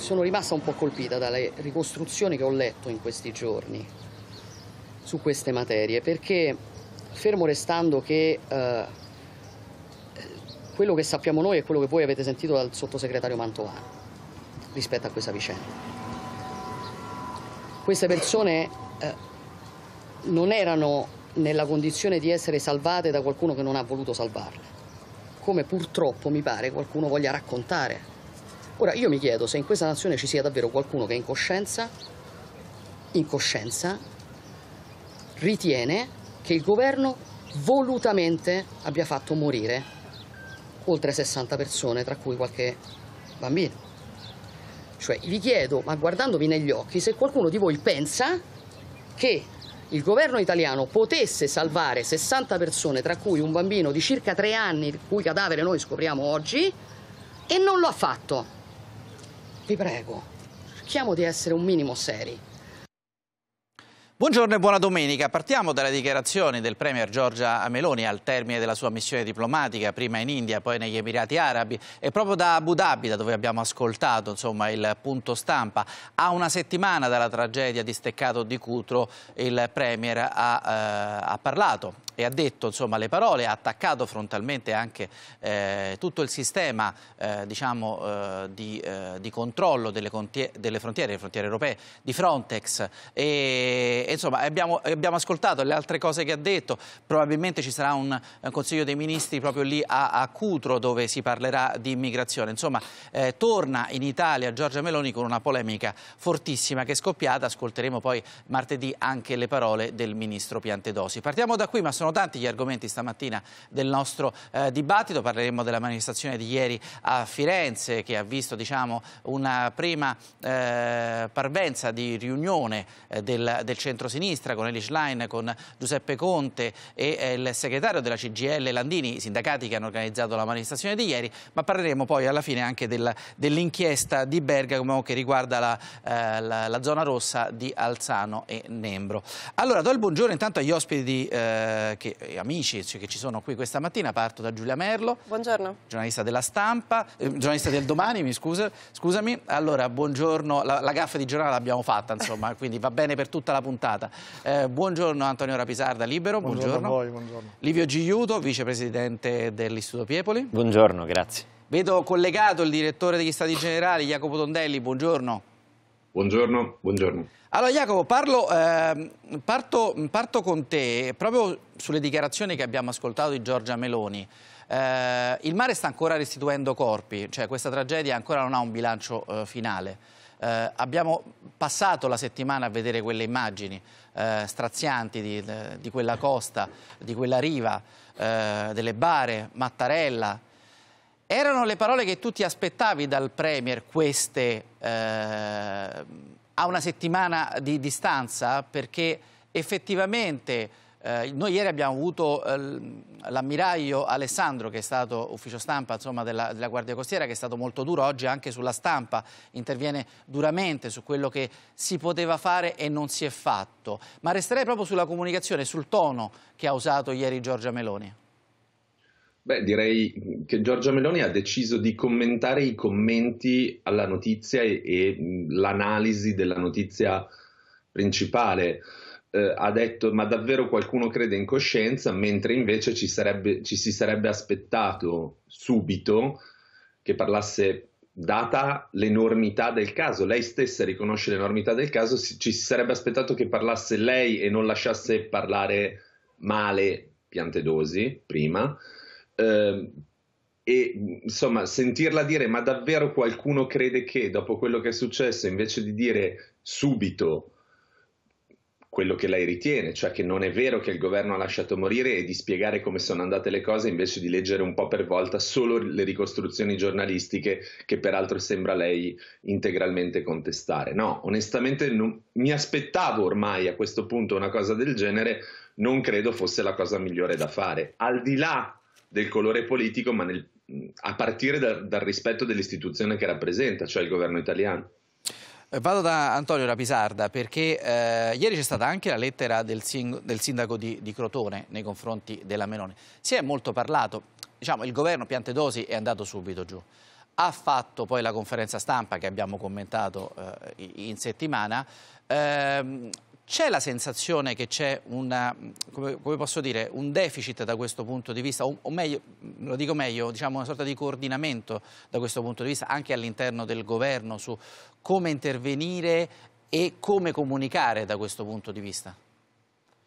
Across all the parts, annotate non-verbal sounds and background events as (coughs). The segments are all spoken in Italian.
sono rimasta un po' colpita dalle ricostruzioni che ho letto in questi giorni su queste materie, perché fermo restando che eh, quello che sappiamo noi è quello che voi avete sentito dal sottosegretario Mantovani rispetto a questa vicenda. Queste persone eh, non erano nella condizione di essere salvate da qualcuno che non ha voluto salvarle, come purtroppo mi pare qualcuno voglia raccontare Ora io mi chiedo se in questa nazione ci sia davvero qualcuno che in coscienza, in coscienza ritiene che il governo volutamente abbia fatto morire oltre 60 persone, tra cui qualche bambino. Cioè, vi chiedo, ma guardandovi negli occhi, se qualcuno di voi pensa che il governo italiano potesse salvare 60 persone, tra cui un bambino di circa 3 anni, il cui cadavere noi scopriamo oggi, e non lo ha fatto. Vi prego, cerchiamo di essere un minimo seri. Buongiorno e buona domenica. Partiamo dalle dichiarazioni del Premier Giorgia Meloni al termine della sua missione diplomatica, prima in India, poi negli Emirati Arabi e proprio da Abu Dhabi, da dove abbiamo ascoltato insomma, il punto stampa. A una settimana dalla tragedia di Steccato di Cutro il Premier ha, eh, ha parlato e ha detto insomma, le parole, ha attaccato frontalmente anche eh, tutto il sistema eh, diciamo, eh, di, eh, di, controllo delle, delle, frontiere, delle frontiere europee, di Frontex e, e insomma, abbiamo, abbiamo, ascoltato le altre cose che ha detto, probabilmente ci sarà un, un Consiglio dei Ministri proprio lì a, a, Cutro dove si parlerà di immigrazione, insomma eh, torna in Italia Giorgia Meloni con una polemica fortissima che è scoppiata, ascolteremo poi martedì anche le parole del Ministro Piantedosi. Partiamo da qui ma sono sono tanti gli argomenti stamattina del nostro eh, dibattito, parleremo della manifestazione di ieri a Firenze che ha visto diciamo, una prima eh, parvenza di riunione eh, del, del centro-sinistra con Elish Line, con Giuseppe Conte e eh, il segretario della CGL Landini, i sindacati che hanno organizzato la manifestazione di ieri, ma parleremo poi alla fine anche del, dell'inchiesta di Bergamo che riguarda la, eh, la, la zona rossa di Alzano e Nembro. Allora do il buongiorno intanto agli ospiti di eh, che, eh, amici che ci sono qui questa mattina. Parto da Giulia Merlo. Buongiorno. Giornalista della stampa, eh, giornalista del domani, mi scusa, scusami. Allora, buongiorno. La, la gaffa di giornale l'abbiamo fatta, insomma, (laughs) quindi va bene per tutta la puntata. Eh, buongiorno Antonio Rapisarda, libero. Buongiorno. buongiorno. A voi, buongiorno. Livio Gigliuto, vicepresidente dell'Istituto Piepoli. Buongiorno, grazie. Vedo collegato il direttore degli Stati Generali, Jacopo Tondelli. Buongiorno. Buongiorno, buongiorno. Allora Jacopo, parlo, eh, parto, parto, con te proprio sulle dichiarazioni che abbiamo ascoltato di Giorgia Meloni. Eh, il mare sta ancora restituendo corpi, cioè questa tragedia ancora non ha un bilancio eh, finale. Eh, abbiamo passato la settimana a vedere quelle immagini eh, strazianti di, di, quella costa, di quella riva, eh, delle bare, Mattarella, erano le parole che tu ti aspettavi dal Premier queste eh, a una settimana di distanza? Perché effettivamente eh, noi ieri abbiamo avuto eh, l'ammiraglio Alessandro che è stato ufficio stampa insomma, della, della, Guardia Costiera che è stato molto duro oggi anche sulla stampa, interviene duramente su quello che si poteva fare e non si è fatto. Ma resterei proprio sulla comunicazione, sul tono che ha usato ieri Giorgia Meloni. Beh, direi che Giorgia Meloni ha deciso di commentare i commenti alla notizia e, e l'analisi della notizia principale. Eh, ha detto ma davvero qualcuno crede in coscienza, mentre invece ci, sarebbe, ci si sarebbe aspettato subito che parlasse data l'enormità del caso, lei stessa riconosce l'enormità del caso, ci si sarebbe aspettato che parlasse lei e non lasciasse parlare male Piantedosi prima, Ehm, e insomma sentirla dire ma davvero qualcuno crede che dopo quello che è successo invece di dire subito quello che lei ritiene, cioè che non è vero che il governo ha lasciato morire e di spiegare come sono andate le cose invece di leggere un po' per volta solo le ricostruzioni giornalistiche che peraltro sembra lei integralmente contestare. No, onestamente non, mi aspettavo ormai a questo punto una cosa del genere, non credo fosse la cosa migliore da fare. Al di là del colore politico, ma nel, a partire da, dal rispetto dell'istituzione che rappresenta, cioè il governo italiano. Eh, vado da Antonio Rapisarda perché eh, ieri c'è stata anche la lettera del, del sindaco di, di, Crotone nei confronti della Menone. Si è molto parlato, diciamo, il governo Piantedosi è andato subito giù. Ha fatto poi la conferenza stampa che abbiamo commentato eh, in settimana. Eh, c'è la sensazione che c'è una, come, come dire, un deficit da questo punto di vista, o, o meglio, lo dico meglio, diciamo una sorta di coordinamento da questo punto di vista anche all'interno del governo su come intervenire e come comunicare da questo punto di vista?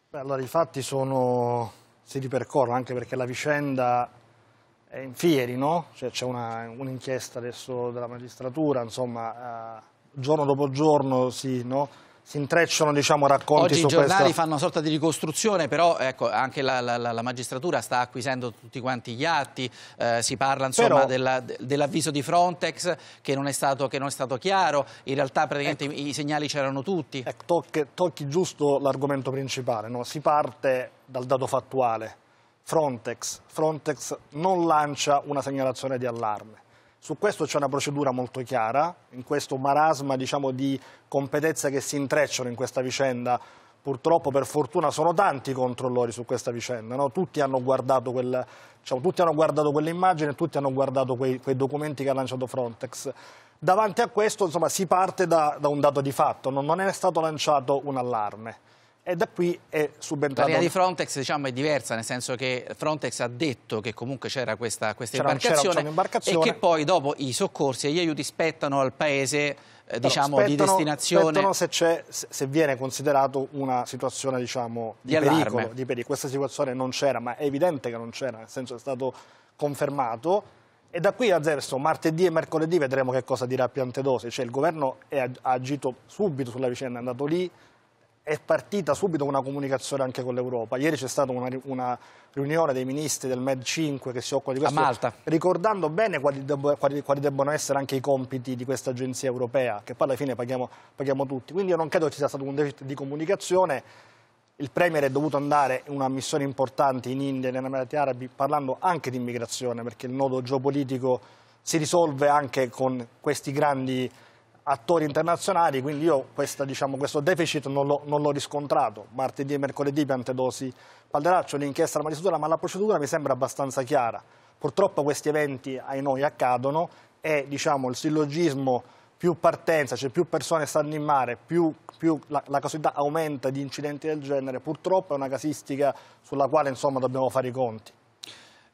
Beh, allora i fatti sono, si ripercorrono anche perché la vicenda è in fieri, no? Cioè, c'è cioè, un'inchiesta adesso della magistratura, insomma, eh, giorno dopo giorno si... Sì, no? si intrecciano diciamo, racconti Oggi su questo. Oggi i giornali questa... fanno una sorta di ricostruzione, però ecco, anche la, la, la, magistratura sta acquisendo tutti quanti gli atti, eh, si parla però... dell'avviso di Frontex che non, stato, che non, è stato, chiaro, in realtà praticamente ecco. i segnali c'erano tutti. Ecco, tocchi, tocchi giusto l'argomento principale, no? si parte dal dato fattuale. Frontex. Frontex non lancia una segnalazione di allarme. Su questo c'è una procedura molto chiara, in questo marasma diciamo, di competenze che si intrecciano in questa vicenda purtroppo per fortuna sono tanti i controllori su questa vicenda, no? tutti, hanno quel, diciamo, tutti, hanno guardato quell'immagine, tutti hanno guardato quei, quei, documenti che ha lanciato Frontex. Davanti a questo insomma, si parte da, da, un dato di fatto, non, non è stato lanciato un allarme e da qui è subentrata. L'area di Frontex diciamo, è diversa, nel senso che Frontex ha detto che comunque c'era questa, questa imbarcazione, imbarcazione, e che poi dopo i soccorsi e gli aiuti spettano al paese eh, diciamo, spettano, di destinazione. Se, se, viene considerato una situazione diciamo, di, di, pericolo, di pericolo. Questa situazione non c'era, ma è evidente che non c'era, nel senso è stato confermato. E da qui a Zerso, martedì e mercoledì vedremo che cosa dirà Piantedosi, cioè il governo è, ha agito subito sulla vicenda, è andato lì, è partita subito una comunicazione anche con l'Europa. Ieri c'è stata una, una, riunione dei ministri del Med 5 che si occupa di questo, A Malta. ricordando bene quali, debbo, quali, quali debbano essere anche i compiti di questa agenzia europea, che poi alla fine paghiamo, paghiamo tutti. Quindi io non credo ci sia stato un deficit di comunicazione. Il Premier è dovuto andare in una missione importante in India e negli Emirati Arabi parlando anche di immigrazione, perché il nodo geopolitico si risolve anche con questi grandi attori internazionali, quindi io questa, diciamo, questo deficit non l'ho, riscontrato. Martedì e mercoledì Piantedosi parlerà, c'è un'inchiesta alla magistratura, ma la procedura mi sembra abbastanza chiara. Purtroppo questi eventi ai noi accadono e diciamo, il sillogismo più partenza, cioè più persone stanno in mare, più, più la, la casualità aumenta di incidenti del genere, purtroppo è una casistica sulla quale insomma, dobbiamo fare i conti.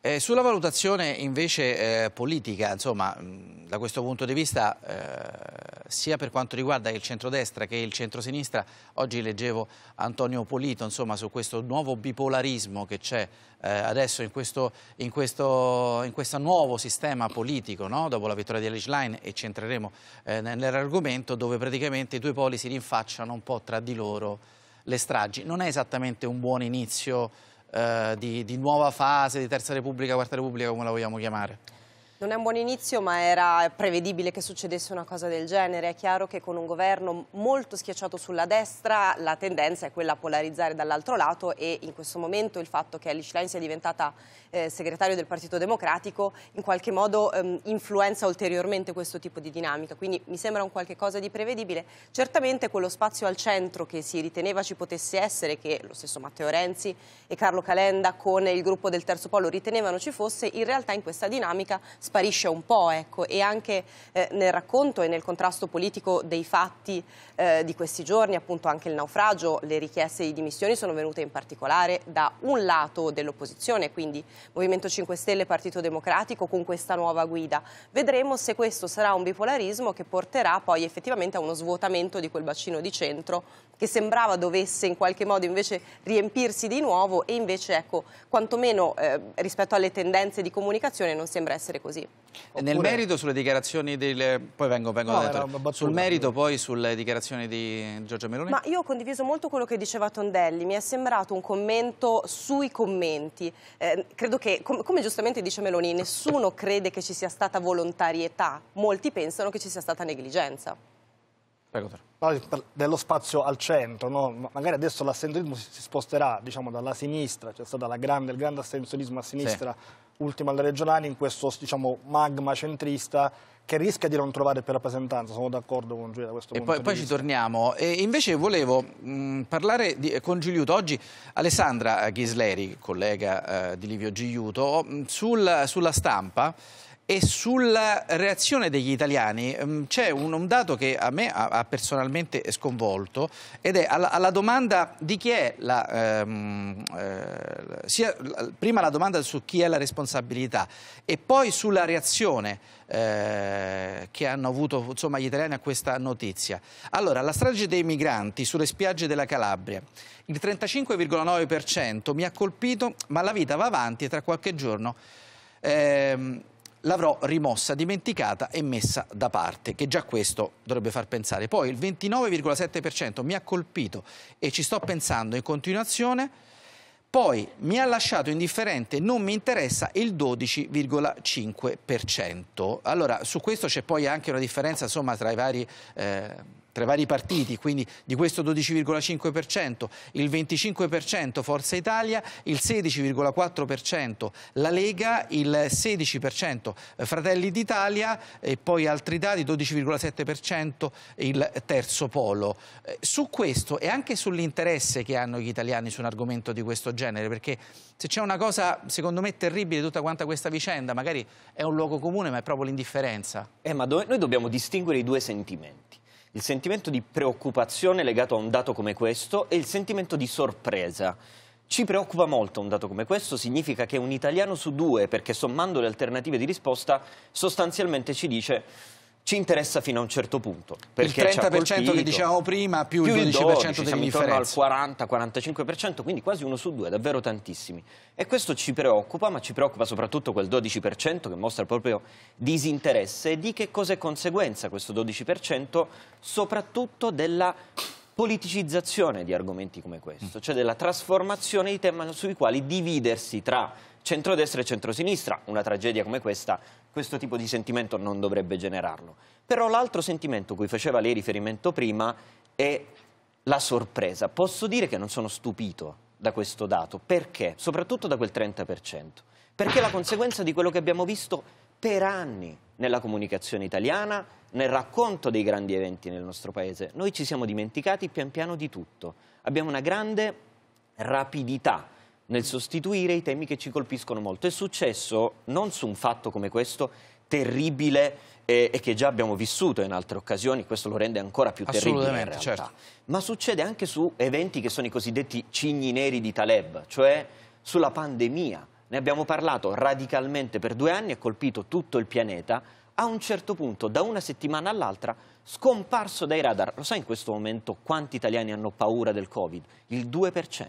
Eh, sulla valutazione invece eh, politica, insomma, mh, da questo punto di vista, eh, sia per quanto riguarda il centrodestra che il centrosinistra, oggi leggevo Antonio Polito insomma, su questo nuovo bipolarismo che c'è eh, adesso in questo, in, questo, in questo, nuovo sistema politico, no? dopo la vittoria di Alice Line, e ci entreremo eh, nell'argomento, dove praticamente i due poli si rinfacciano un po' tra di loro le stragi. Non è esattamente un buon inizio eh, di, di nuova fase, di terza repubblica, quarta repubblica, come la vogliamo chiamare? Non è un buon inizio, ma era prevedibile che succedesse una cosa del genere. È chiaro che con un governo molto schiacciato sulla destra la tendenza è quella a polarizzare dall'altro lato e in questo momento il fatto che Ellie Schlein sia diventata eh, segretario del Partito Democratico in qualche modo ehm, influenza ulteriormente questo tipo di dinamica. Quindi mi sembra un qualche cosa di prevedibile. Certamente quello spazio al centro che si riteneva ci potesse essere, che lo stesso Matteo Renzi e Carlo Calenda con il gruppo del Terzo Polo ritenevano ci fosse, in realtà in questa dinamica sparisce un po', ecco, e anche eh, nel racconto e nel contrasto politico dei fatti eh, di questi giorni, appunto anche il naufragio, le richieste di dimissioni sono venute in particolare da un lato dell'opposizione, quindi Movimento 5 Stelle e Partito Democratico con questa nuova guida. Vedremo se questo sarà un bipolarismo che porterà poi effettivamente a uno svuotamento di quel bacino di centro che sembrava dovesse in qualche modo invece riempirsi di nuovo e invece ecco quantomeno eh, rispetto alle tendenze di comunicazione non sembra essere così così. Oppure... Nel merito sulle dichiarazioni del... poi vengo, vengo no, dentro. Battuta, sul merito poi sulle dichiarazioni di Giorgia Meloni. Ma io ho condiviso molto quello che diceva Tondelli, mi è sembrato un commento sui commenti. Eh, credo che, com come giustamente dice Meloni, nessuno crede che ci sia stata volontarietà, molti pensano che ci sia stata negligenza. Prego, Toro dello spazio al centro, no? magari adesso l'assenzionismo si sposterà diciamo, dalla sinistra, c'è stato grande, il grande assenzionismo a sinistra sì. ultima alle regionali in questo diciamo, magma centrista che rischia di non trovare per rappresentanza, sono d'accordo con Giulia da questo e punto poi, poi ci torniamo. E invece volevo mh, parlare di, con Gigliuto oggi, Alessandra Ghisleri, collega eh, di Livio Gigliuto, sul, sulla stampa e sulla reazione degli italiani mm, c'è un, un, dato che a me ha, ha personalmente sconvolto ed è alla, alla, domanda di chi è la, ehm, eh, sia, prima la domanda su chi è la responsabilità e poi sulla reazione eh, che hanno avuto insomma, gli italiani a questa notizia. Allora, la strage dei migranti sulle spiagge della Calabria, il 35,9% mi ha colpito, ma la vita va avanti e tra qualche giorno... Ehm, l'avrò rimossa, dimenticata e messa da parte, che già questo dovrebbe far pensare. Poi il 29,7% mi ha colpito e ci sto pensando in continuazione, poi mi ha lasciato indifferente, non mi interessa il 12,5%. Allora, su questo c'è poi anche una differenza insomma, tra i vari... Eh tra i vari partiti, quindi di questo 12,5%, il 25% Forza Italia, il 16,4% la Lega, il 16% Fratelli d'Italia e poi altri dati 12,7% il terzo polo. Eh, su questo e anche sull'interesse che hanno gli italiani su un argomento di questo genere, perché se c'è una cosa secondo me terribile tutta quanta questa vicenda, magari è un luogo comune ma è proprio l'indifferenza. Eh, ma do noi dobbiamo distinguere i due sentimenti il sentimento di preoccupazione legato a un dato come questo e il sentimento di sorpresa. Ci preoccupa molto un dato come questo, significa che un italiano su due, perché sommando le alternative di risposta, sostanzialmente ci dice ci interessa fino a un certo punto. Perché Il 30% colpito, che dicevamo prima più, più il 12%, 12% dell'indifferenza. al 40-45%, quindi quasi uno su due, davvero tantissimi. E questo ci preoccupa, ma ci preoccupa soprattutto quel 12% che mostra proprio disinteresse di che cosa è conseguenza questo 12%, soprattutto della politicizzazione di argomenti come questo, cioè della trasformazione di temi sui quali dividersi tra centrodestra e centrosinistra. Una tragedia come questa questo tipo di sentimento non dovrebbe generarlo. Però l'altro sentimento cui faceva lei riferimento prima è la sorpresa. Posso dire che non sono stupito da questo dato, perché? Soprattutto da quel 30%, perché è la conseguenza di quello che abbiamo visto per anni nella comunicazione italiana, nel racconto dei grandi eventi nel nostro paese. Noi ci siamo dimenticati pian piano di tutto, abbiamo una grande rapidità nel sostituire i temi che ci colpiscono molto. È successo non su un fatto come questo terribile eh, e, che già abbiamo vissuto in altre occasioni, questo lo rende ancora più terribile in certo. ma succede anche su eventi che sono i cosiddetti cigni neri di Taleb, cioè sulla pandemia. Ne abbiamo parlato radicalmente per due anni, ha colpito tutto il pianeta, a un certo punto, da una settimana all'altra, scomparso dai radar. Lo sai in questo momento quanti italiani hanno paura del Covid? Il 2%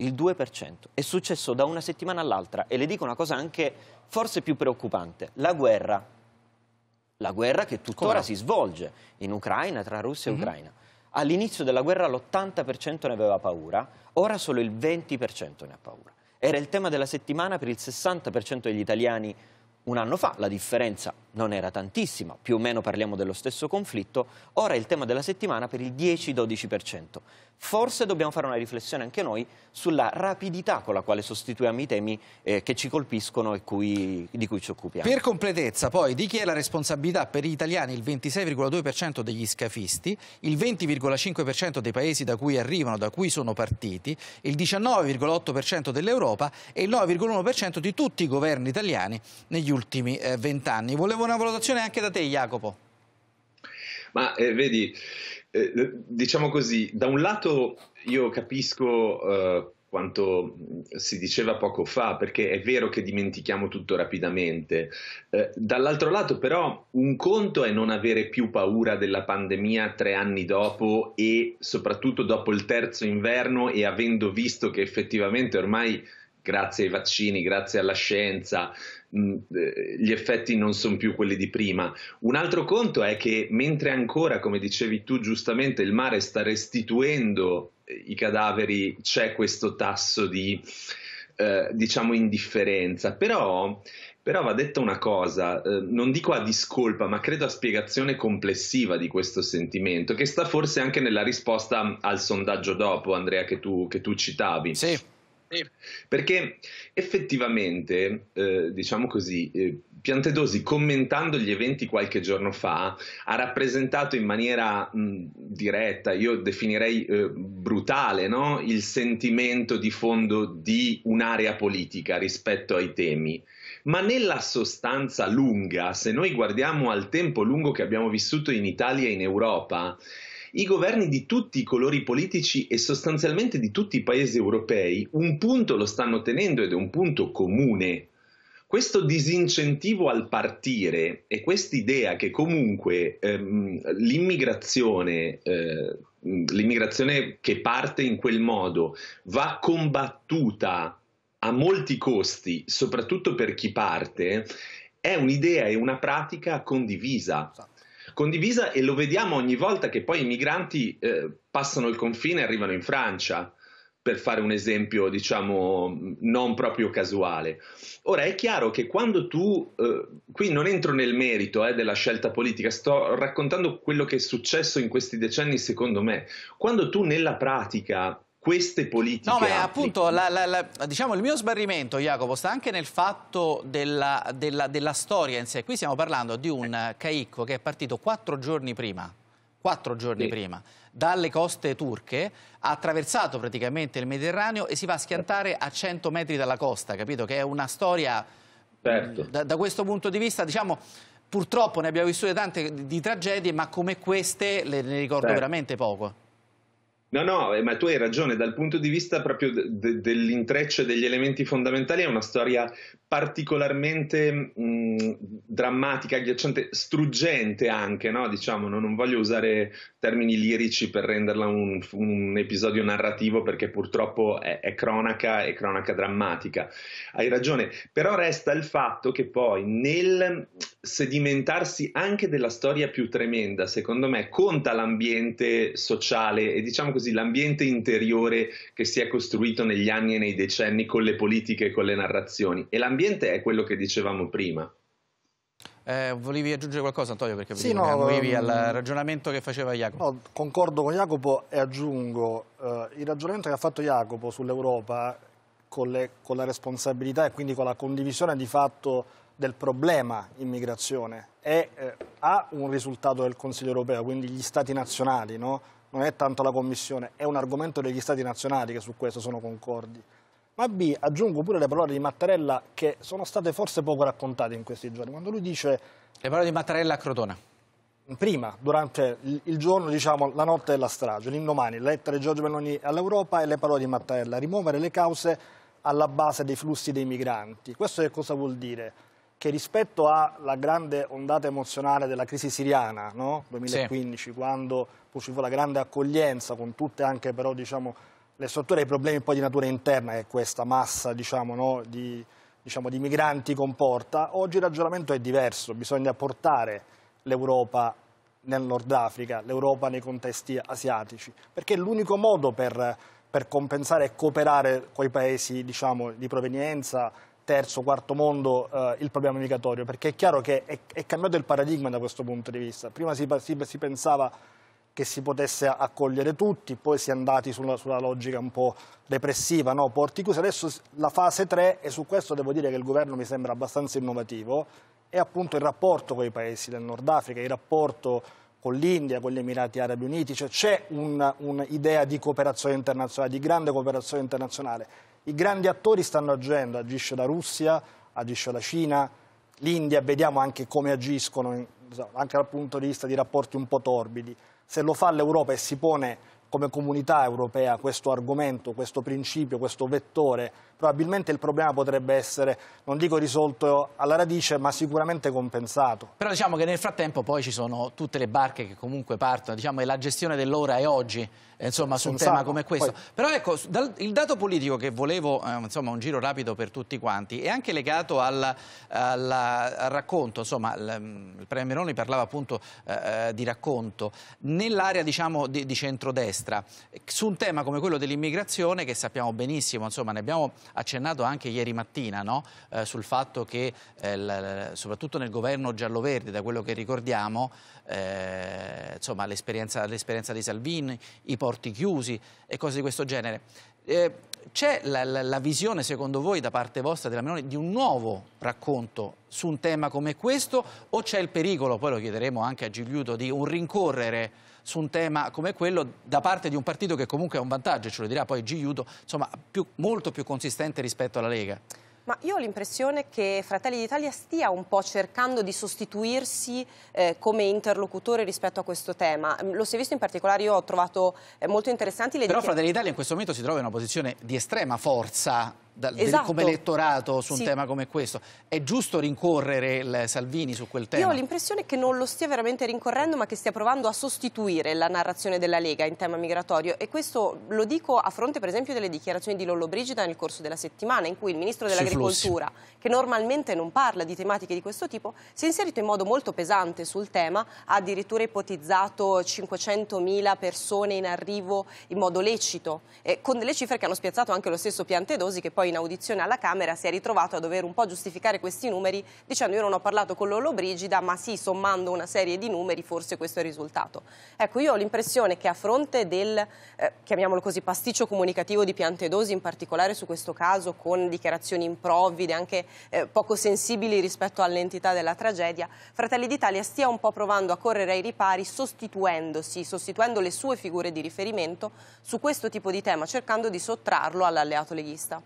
il 2%. È successo da una settimana all'altra e le dico una cosa anche forse più preoccupante. La guerra, la guerra che tuttora si svolge in Ucraina, tra Russia e mm -hmm. Ucraina. All'inizio della guerra l'80% ne aveva paura, ora solo il 20% ne ha paura. Era il tema della settimana per il 60% degli italiani un anno fa, la differenza non era tantissima, più o meno parliamo dello stesso conflitto, ora è il tema della settimana per il 10-12%. Forse dobbiamo fare una riflessione anche noi sulla rapidità con la quale sostituiamo i temi eh, che ci colpiscono e cui, di cui ci occupiamo. Per completezza poi, di chi è la responsabilità per gli italiani? Il 26,2% degli scafisti, il 20,5% dei paesi da cui arrivano, da cui sono partiti, il 19,8% dell'Europa e il 9,1% di tutti i governi italiani negli ultimi ultimi eh, vent'anni. Volevo una valutazione anche da te, Jacopo. Ma eh, vedi, eh, diciamo così, da un lato io capisco eh, quanto mm, si diceva poco fa, perché è vero che dimentichiamo tutto rapidamente. Eh, dall'altro lato, però, un conto è non avere più paura della pandemia tre anni dopo e soprattutto dopo il terzo inverno e avendo visto che effettivamente ormai grazie ai vaccini, grazie alla scienza, Mm, eh, gli effetti non sono più quelli di prima. Un altro conto è che mentre ancora, come dicevi tu giustamente, il mare sta restituendo eh, i cadaveri, c'è questo tasso di eh, diciamo indifferenza, però, però va detta una cosa, eh, non dico a discolpa, ma credo a spiegazione complessiva di questo sentimento, che sta forse anche nella risposta al sondaggio dopo, Andrea, che tu, che tu citavi. Sì perché effettivamente, eh, diciamo così, eh, Piantedosi, commentando gli eventi qualche giorno fa, ha rappresentato in maniera mh, diretta, io definirei eh, brutale, no? il sentimento di fondo di un'area politica rispetto ai temi ma nella sostanza lunga, se noi guardiamo al tempo lungo che abbiamo vissuto in Italia e in Europa, i governi di tutti i colori politici e sostanzialmente di tutti i paesi europei un punto lo stanno tenendo ed è un punto comune. Questo disincentivo al partire e quest'idea che comunque ehm, l'immigrazione, eh, l'immigrazione che parte in quel modo va combattuta a molti costi, soprattutto per chi parte, è un'idea e una pratica condivisa condivisa e lo vediamo ogni volta che poi i migranti eh, passano il confine e arrivano in Francia, per fare un esempio diciamo non proprio casuale. Ora è chiaro che quando tu, eh, qui non entro nel merito eh, della scelta politica, sto raccontando quello che è successo in questi decenni secondo me, quando tu nella pratica queste politiche... No, ma appunto, la, la, la, diciamo, il mio sbarrimento, Jacopo, sta anche nel fatto della, della, della storia in sé. Qui stiamo parlando di un caicco che è partito quattro giorni prima, quattro giorni sì. prima, dalle coste turche, ha attraversato praticamente il Mediterraneo e si va a schiantare a 100 metri dalla costa, capito? Che è una storia... Certo. Da, da questo punto di vista, diciamo, purtroppo ne abbiamo vissute tante di tragedie, ma come queste le, ne ricordo certo. veramente poco. No, no, eh, ma tu hai ragione, dal punto di vista proprio de- de- dell'intreccio degli elementi fondamentali è una storia particolarmente mh, drammatica, agghiacciante, struggente anche, no? diciamo, no? non voglio usare termini lirici per renderla un, un episodio narrativo perché purtroppo è, è, cronaca e cronaca drammatica. Hai ragione, però resta il fatto che poi nel sedimentarsi anche della storia più tremenda, secondo me, conta l'ambiente sociale e diciamo così l'ambiente interiore che si è costruito negli anni e nei decenni con le politiche e con le narrazioni e l'ambiente l'ambiente è quello che dicevamo prima. Eh, volevi aggiungere qualcosa Antonio? Perché sì, no, arrivi ehm, al ragionamento che faceva Jacopo. No, concordo con Jacopo e aggiungo eh, il ragionamento che ha fatto Jacopo sull'Europa con, le, con la responsabilità e quindi con la condivisione di fatto del problema immigrazione è, eh, ha un risultato del Consiglio europeo, quindi gli Stati nazionali, no? non è tanto la Commissione, è un argomento degli Stati nazionali che su questo sono concordi ma B aggiungo pure le parole di Mattarella che sono state forse poco raccontate in questi giorni, quando lui dice... Le parole di Mattarella a Crotone. Prima, durante il giorno, diciamo, la notte della strage, l'indomani, la lettera di Giorgio Meloni all'Europa e le parole di Mattarella, rimuovere le cause alla base dei flussi dei migranti. Questo che cosa vuol dire? Che rispetto alla grande ondata emozionale della crisi siriana, no? 2015, sì. quando ci fu la grande accoglienza, con tutte anche però, diciamo, le strutture e i problemi poi di natura interna che questa massa diciamo, no, di, diciamo, di migranti comporta. Oggi il ragionamento è diverso, bisogna portare l'Europa nel Nord Africa, l'Europa nei contesti asiatici, perché è l'unico modo per, per, compensare e cooperare con i paesi diciamo, di provenienza, terzo, quarto mondo, eh, il problema migratorio, perché è chiaro che è, è, cambiato il paradigma da questo punto di vista. Prima si, si, si pensava che si potesse accogliere tutti, poi si è andati sulla, sulla logica un po' repressiva, no? porti chiusi, adesso la fase 3 e su questo devo dire che il governo mi sembra abbastanza innovativo, è appunto il rapporto con i paesi del Nord Africa, il rapporto con l'India, con gli Emirati Arabi Uniti, cioè c'è un'idea di cooperazione internazionale, di grande cooperazione internazionale. I grandi attori stanno agendo, agisce la Russia, agisce la Cina, l'India, vediamo anche come agiscono anche dal punto di vista di rapporti un po' torbidi. Se lo fa l'Europa e si pone come comunità europea questo argomento, questo principio, questo vettore, probabilmente il problema potrebbe essere, non dico risolto alla radice, ma sicuramente compensato. Però diciamo che nel frattempo poi ci sono tutte le barche che comunque partono, diciamo che la gestione dell'ora è oggi, eh, insomma, su un tema come questo. Poi... Però ecco, dal, il dato politico che volevo, eh, insomma, un giro rapido per tutti quanti, è anche legato al, al, al racconto, insomma, il, mm, il Premier Meloni parlava appunto eh, eh, di racconto, nell'area diciamo di, di centrodestra, su un tema come quello dell'immigrazione che sappiamo benissimo, insomma, ne abbiamo accennato anche ieri mattina, no? eh, sul fatto che eh, l, soprattutto nel governo giallo-verde, da quello che ricordiamo, insomma, l'esperienza di Salvini, i porti chiusi e cose di questo genere. Eh, c'è la, la, la, visione, secondo voi, da parte vostra della Meloni, di un nuovo racconto su un tema come questo o c'è il pericolo, poi lo chiederemo anche a Gigliuto, di un rincorrere su un tema come quello da parte di un partito che comunque ha un vantaggio, ce lo dirà poi Gigliuto, insomma più, molto più consistente rispetto alla Lega? Ma io ho l'impressione che Fratelli d'Italia stia un po' cercando di sostituirsi eh, come interlocutore rispetto a questo tema. Mm, lo si è visto in particolare, io ho trovato eh, molto interessanti le... Però Fratelli d'Italia in questo momento si trova in una posizione di estrema forza da, esatto. del, come elettorato su un tema come questo. È giusto rincorrere il Salvini su quel tema? Io ho l'impressione che non lo stia veramente rincorrendo ma che stia provando a sostituire la narrazione della Lega in tema migratorio e questo lo dico a fronte per esempio delle dichiarazioni di Lollobrigida nel corso della settimana in cui il Ministro dell'Agricoltura, che normalmente non parla di tematiche di questo tipo, si è inserito in modo molto pesante sul tema, ha addirittura ipotizzato 500.000 persone in arrivo in modo lecito, eh, con delle cifre che hanno spiazzato anche lo stesso Piantedosi che poi in audizione alla Camera si è ritrovato a dover un po' giustificare questi numeri dicendo io non ho parlato con Lollobrigida ma sì sommando una serie di numeri forse questo è il risultato. Ecco io ho l'impressione che a fronte del, eh, chiamiamolo così, pasticcio comunicativo di Piantedosi in particolare su questo caso con dichiarazioni improvvide anche eh, poco sensibili rispetto all'entità della tragedia, Fratelli d'Italia stia un po' provando a correre ai ripari sostituendosi, sostituendo le sue figure di riferimento su questo tipo di tema cercando di sottrarlo all'alleato leghista.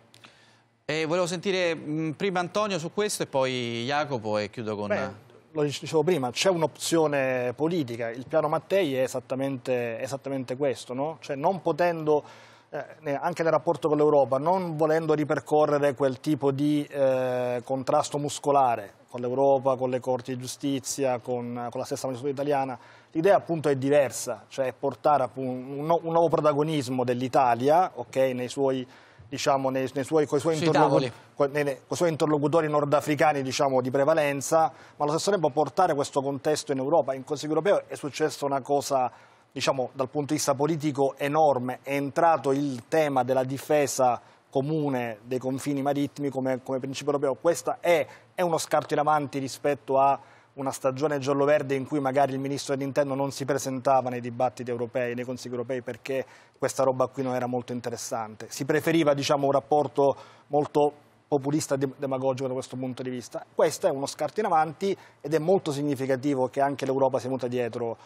E volevo sentire mm, prima Antonio su questo e poi Jacopo e chiudo con... Beh lo dicevo prima, c'è un'opzione politica, il piano Mattei è esattamente, esattamente questo, no? cioè non potendo, eh, anche nel rapporto con l'Europa, non volendo ripercorrere quel tipo di eh, contrasto muscolare con l'Europa, con le corti di giustizia, con, con la stessa magistratura italiana, l'idea appunto è diversa, cioè portare un, un nuovo protagonismo dell'Italia okay, nei suoi diciamo, nei, nei suoi, coi suoi, interlocutori, nei, nei, coi suoi interlocutori nordafricani diciamo, di prevalenza, ma allo stesso tempo portare questo contesto in Europa. In Consiglio europeo è successa una cosa diciamo, dal punto di vista politico enorme, è entrato il tema della difesa comune dei confini marittimi come, come principio europeo. Questo è, è uno scarto in avanti rispetto a una stagione giallo-verde in cui magari il ministro dell'interno non si presentava nei dibattiti europei, nei consigli europei perché questa roba qui non era molto interessante. Si preferiva diciamo, un rapporto molto populista e demagogico da questo punto di vista. Questo è uno scarto in avanti ed è molto significativo che anche l'Europa sia venuta dietro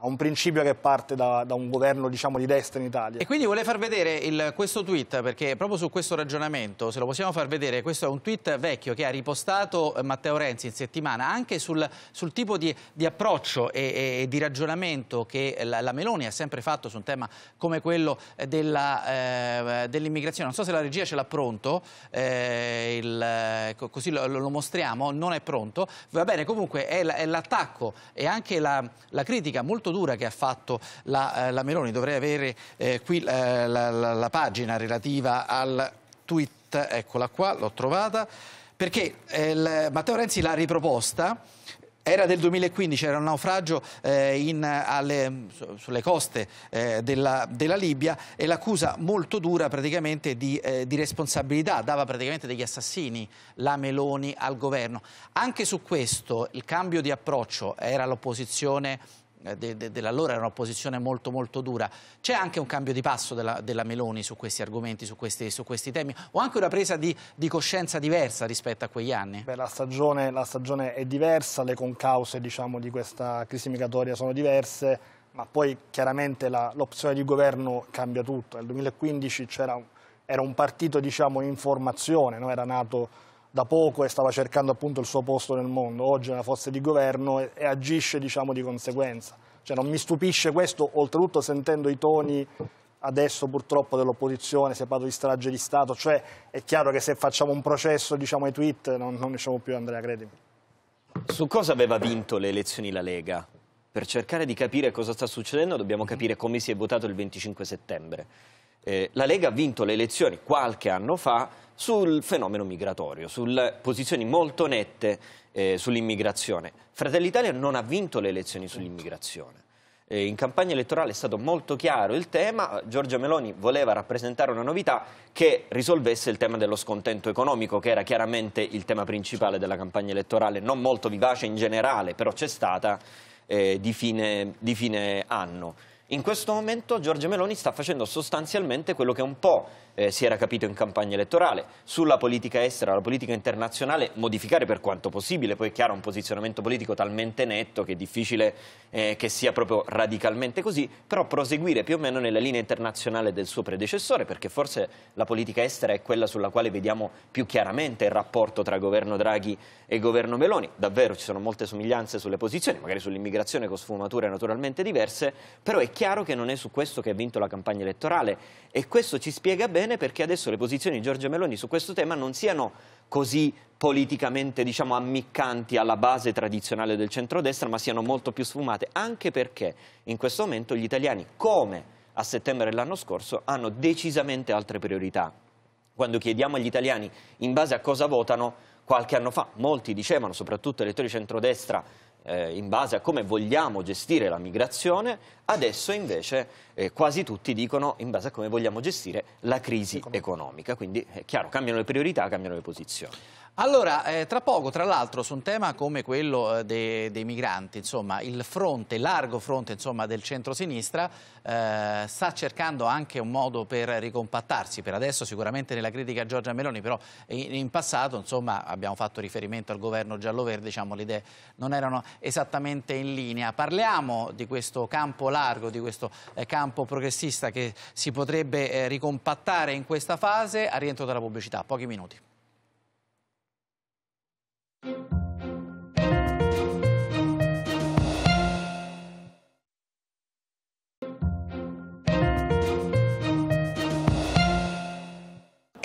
a un principio che parte da, da un governo diciamo, di destra in Italia. E quindi volevo far vedere il, questo tweet, perché proprio su questo ragionamento, se lo possiamo far vedere, questo è un tweet vecchio che ha ripostato eh, Matteo Renzi in settimana, anche sul, sul tipo di, di approccio e, e, di ragionamento che la, la, Meloni ha sempre fatto su un tema come quello eh, eh, dell'immigrazione. Eh, dell non so se la regia ce l'ha pronto, eh, il, così lo, lo, mostriamo, non è pronto. Va bene, comunque è l'attacco e anche la, la critica molto molto dura che ha fatto la, eh, la Meloni, dovrei avere eh, qui eh, la, la, la pagina relativa al tweet, eccola qua, l'ho trovata, perché eh, Matteo Renzi l'ha riproposta era del 2015, era un naufragio eh, in, alle, mm, sulle coste eh, della, della, Libia e l'accusa molto dura praticamente di, eh, di, responsabilità, dava praticamente degli assassini la Meloni al governo. Anche su questo il cambio di approccio era l'opposizione eh, de, de, dell'allora era una posizione molto molto dura. C'è anche un cambio di passo della, della Meloni su questi argomenti, su questi, su questi, temi, o anche una presa di, di coscienza diversa rispetto a quegli anni? Beh, la, stagione, la, stagione, è diversa, le concause diciamo, di questa crisi migratoria sono diverse, ma poi chiaramente l'opzione di governo cambia tutto. Nel 2015 era un partito diciamo, in formazione, no? era nato da poco e stava cercando appunto il suo posto nel mondo, oggi è una forza di governo e, e agisce diciamo, di conseguenza. Cioè, non mi stupisce questo, oltretutto sentendo i toni adesso purtroppo dell'opposizione, si è parlato di strage di Stato, cioè è chiaro che se facciamo un processo diciamo, ai tweet non, non diciamo più Andrea, credimi. Su cosa aveva vinto le elezioni la Lega? Per cercare di capire cosa sta succedendo dobbiamo capire come si è votato il 25 settembre eh, la Lega ha vinto le elezioni qualche anno fa sul fenomeno migratorio, sulle posizioni molto nette eh, sull'immigrazione. Fratelli Italia non ha vinto le elezioni sull'immigrazione. Eh, in campagna elettorale è stato molto chiaro il tema, Giorgia Meloni voleva rappresentare una novità che risolvesse il tema dello scontento economico, che era chiaramente il tema principale della campagna elettorale, non molto vivace in generale, però c'è stata eh, di fine, di fine anno. In questo momento Giorgio Meloni sta facendo sostanzialmente quello che un po' eh, si era capito in campagna elettorale, sulla politica estera, la politica internazionale, modificare per quanto possibile, poi è chiaro un posizionamento politico talmente netto che è difficile eh, che sia proprio radicalmente così, però proseguire più o meno nella linea internazionale del suo predecessore, perché forse la politica estera è quella sulla quale vediamo più chiaramente il rapporto tra governo Draghi e governo Meloni, davvero ci sono molte somiglianze sulle posizioni, magari sull'immigrazione con sfumature naturalmente diverse, però è chiaro che non è su questo che ha vinto la campagna elettorale e questo ci spiega bene perché adesso le posizioni di Giorgio Meloni su questo tema non siano così politicamente diciamo, ammiccanti alla base tradizionale del centrodestra, ma siano molto più sfumate, anche perché in questo momento gli italiani, come a settembre dell'anno scorso, hanno decisamente altre priorità. Quando chiediamo agli italiani in base a cosa votano, qualche anno fa molti dicevano, soprattutto elettori centrodestra, eh, in base a come vogliamo gestire la migrazione, adesso invece eh, quasi tutti dicono in base a come vogliamo gestire la crisi economica. Quindi è eh, chiaro, cambiano le priorità, cambiano le posizioni. Allora, eh, tra poco, tra l'altro, su un tema come quello eh, de dei migranti, insomma, il fronte, largo fronte insomma, del centrosinistra eh, sta cercando anche un modo per ricompattarsi, per adesso sicuramente nella critica a Giorgia Meloni, però in, in passato insomma, abbiamo fatto riferimento al governo giallo-verde, diciamo, le idee non erano esattamente in linea. Parliamo di questo campo largo, di questo eh, campo progressista che si potrebbe eh, ricompattare in questa fase a rientro dalla pubblicità, pochi minuti. Thank you.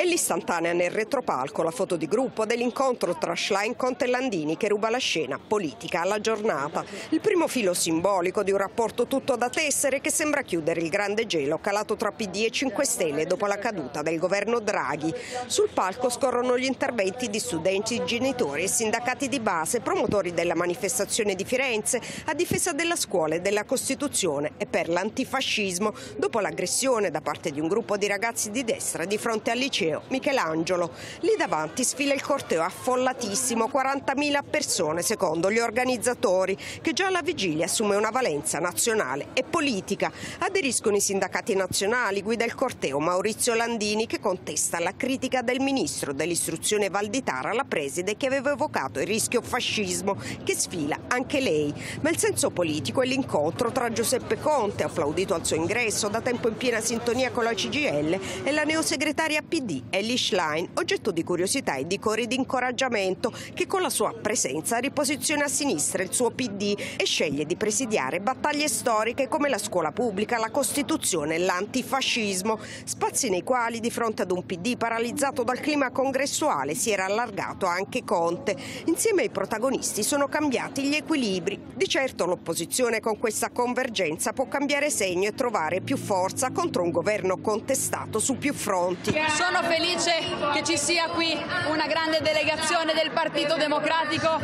e l'istantanea nel retropalco, la foto di gruppo dell'incontro tra Schlein, Conte e Landini che ruba la scena politica alla giornata. Il primo filo simbolico di un rapporto tutto da tessere che sembra chiudere il grande gelo calato tra PD e 5 Stelle dopo la caduta del governo Draghi. Sul palco scorrono gli interventi di studenti, genitori e sindacati di base, promotori della manifestazione di Firenze a difesa della scuola e della Costituzione e per l'antifascismo dopo l'aggressione da parte di un gruppo di ragazzi di destra di fronte al liceo Ateneo, Michelangelo. Lì davanti sfila il corteo affollatissimo, 40.000 persone secondo gli organizzatori, che già alla vigilia assume una valenza nazionale e politica. Aderiscono i sindacati nazionali, guida il corteo Maurizio Landini che contesta la critica del ministro dell'istruzione Valditara la preside che aveva evocato il rischio fascismo, che sfila anche lei. Ma il senso politico è l'incontro tra Giuseppe Conte, applaudito al suo ingresso, da tempo in piena sintonia con la CGL, e la neosegretaria PD di Ellie Schlein, oggetto di curiosità e di cori di incoraggiamento, che con la sua presenza riposiziona a sinistra il suo PD e sceglie di presidiare battaglie storiche come la scuola pubblica, la Costituzione e l'antifascismo, spazi nei quali di fronte ad un PD paralizzato dal clima congressuale si era allargato anche Conte. Insieme ai protagonisti sono cambiati gli equilibri. Di certo l'opposizione con questa convergenza può cambiare segno e trovare più forza contro un governo contestato su più fronti. Sono felice che ci sia qui una grande delegazione del Partito Democratico,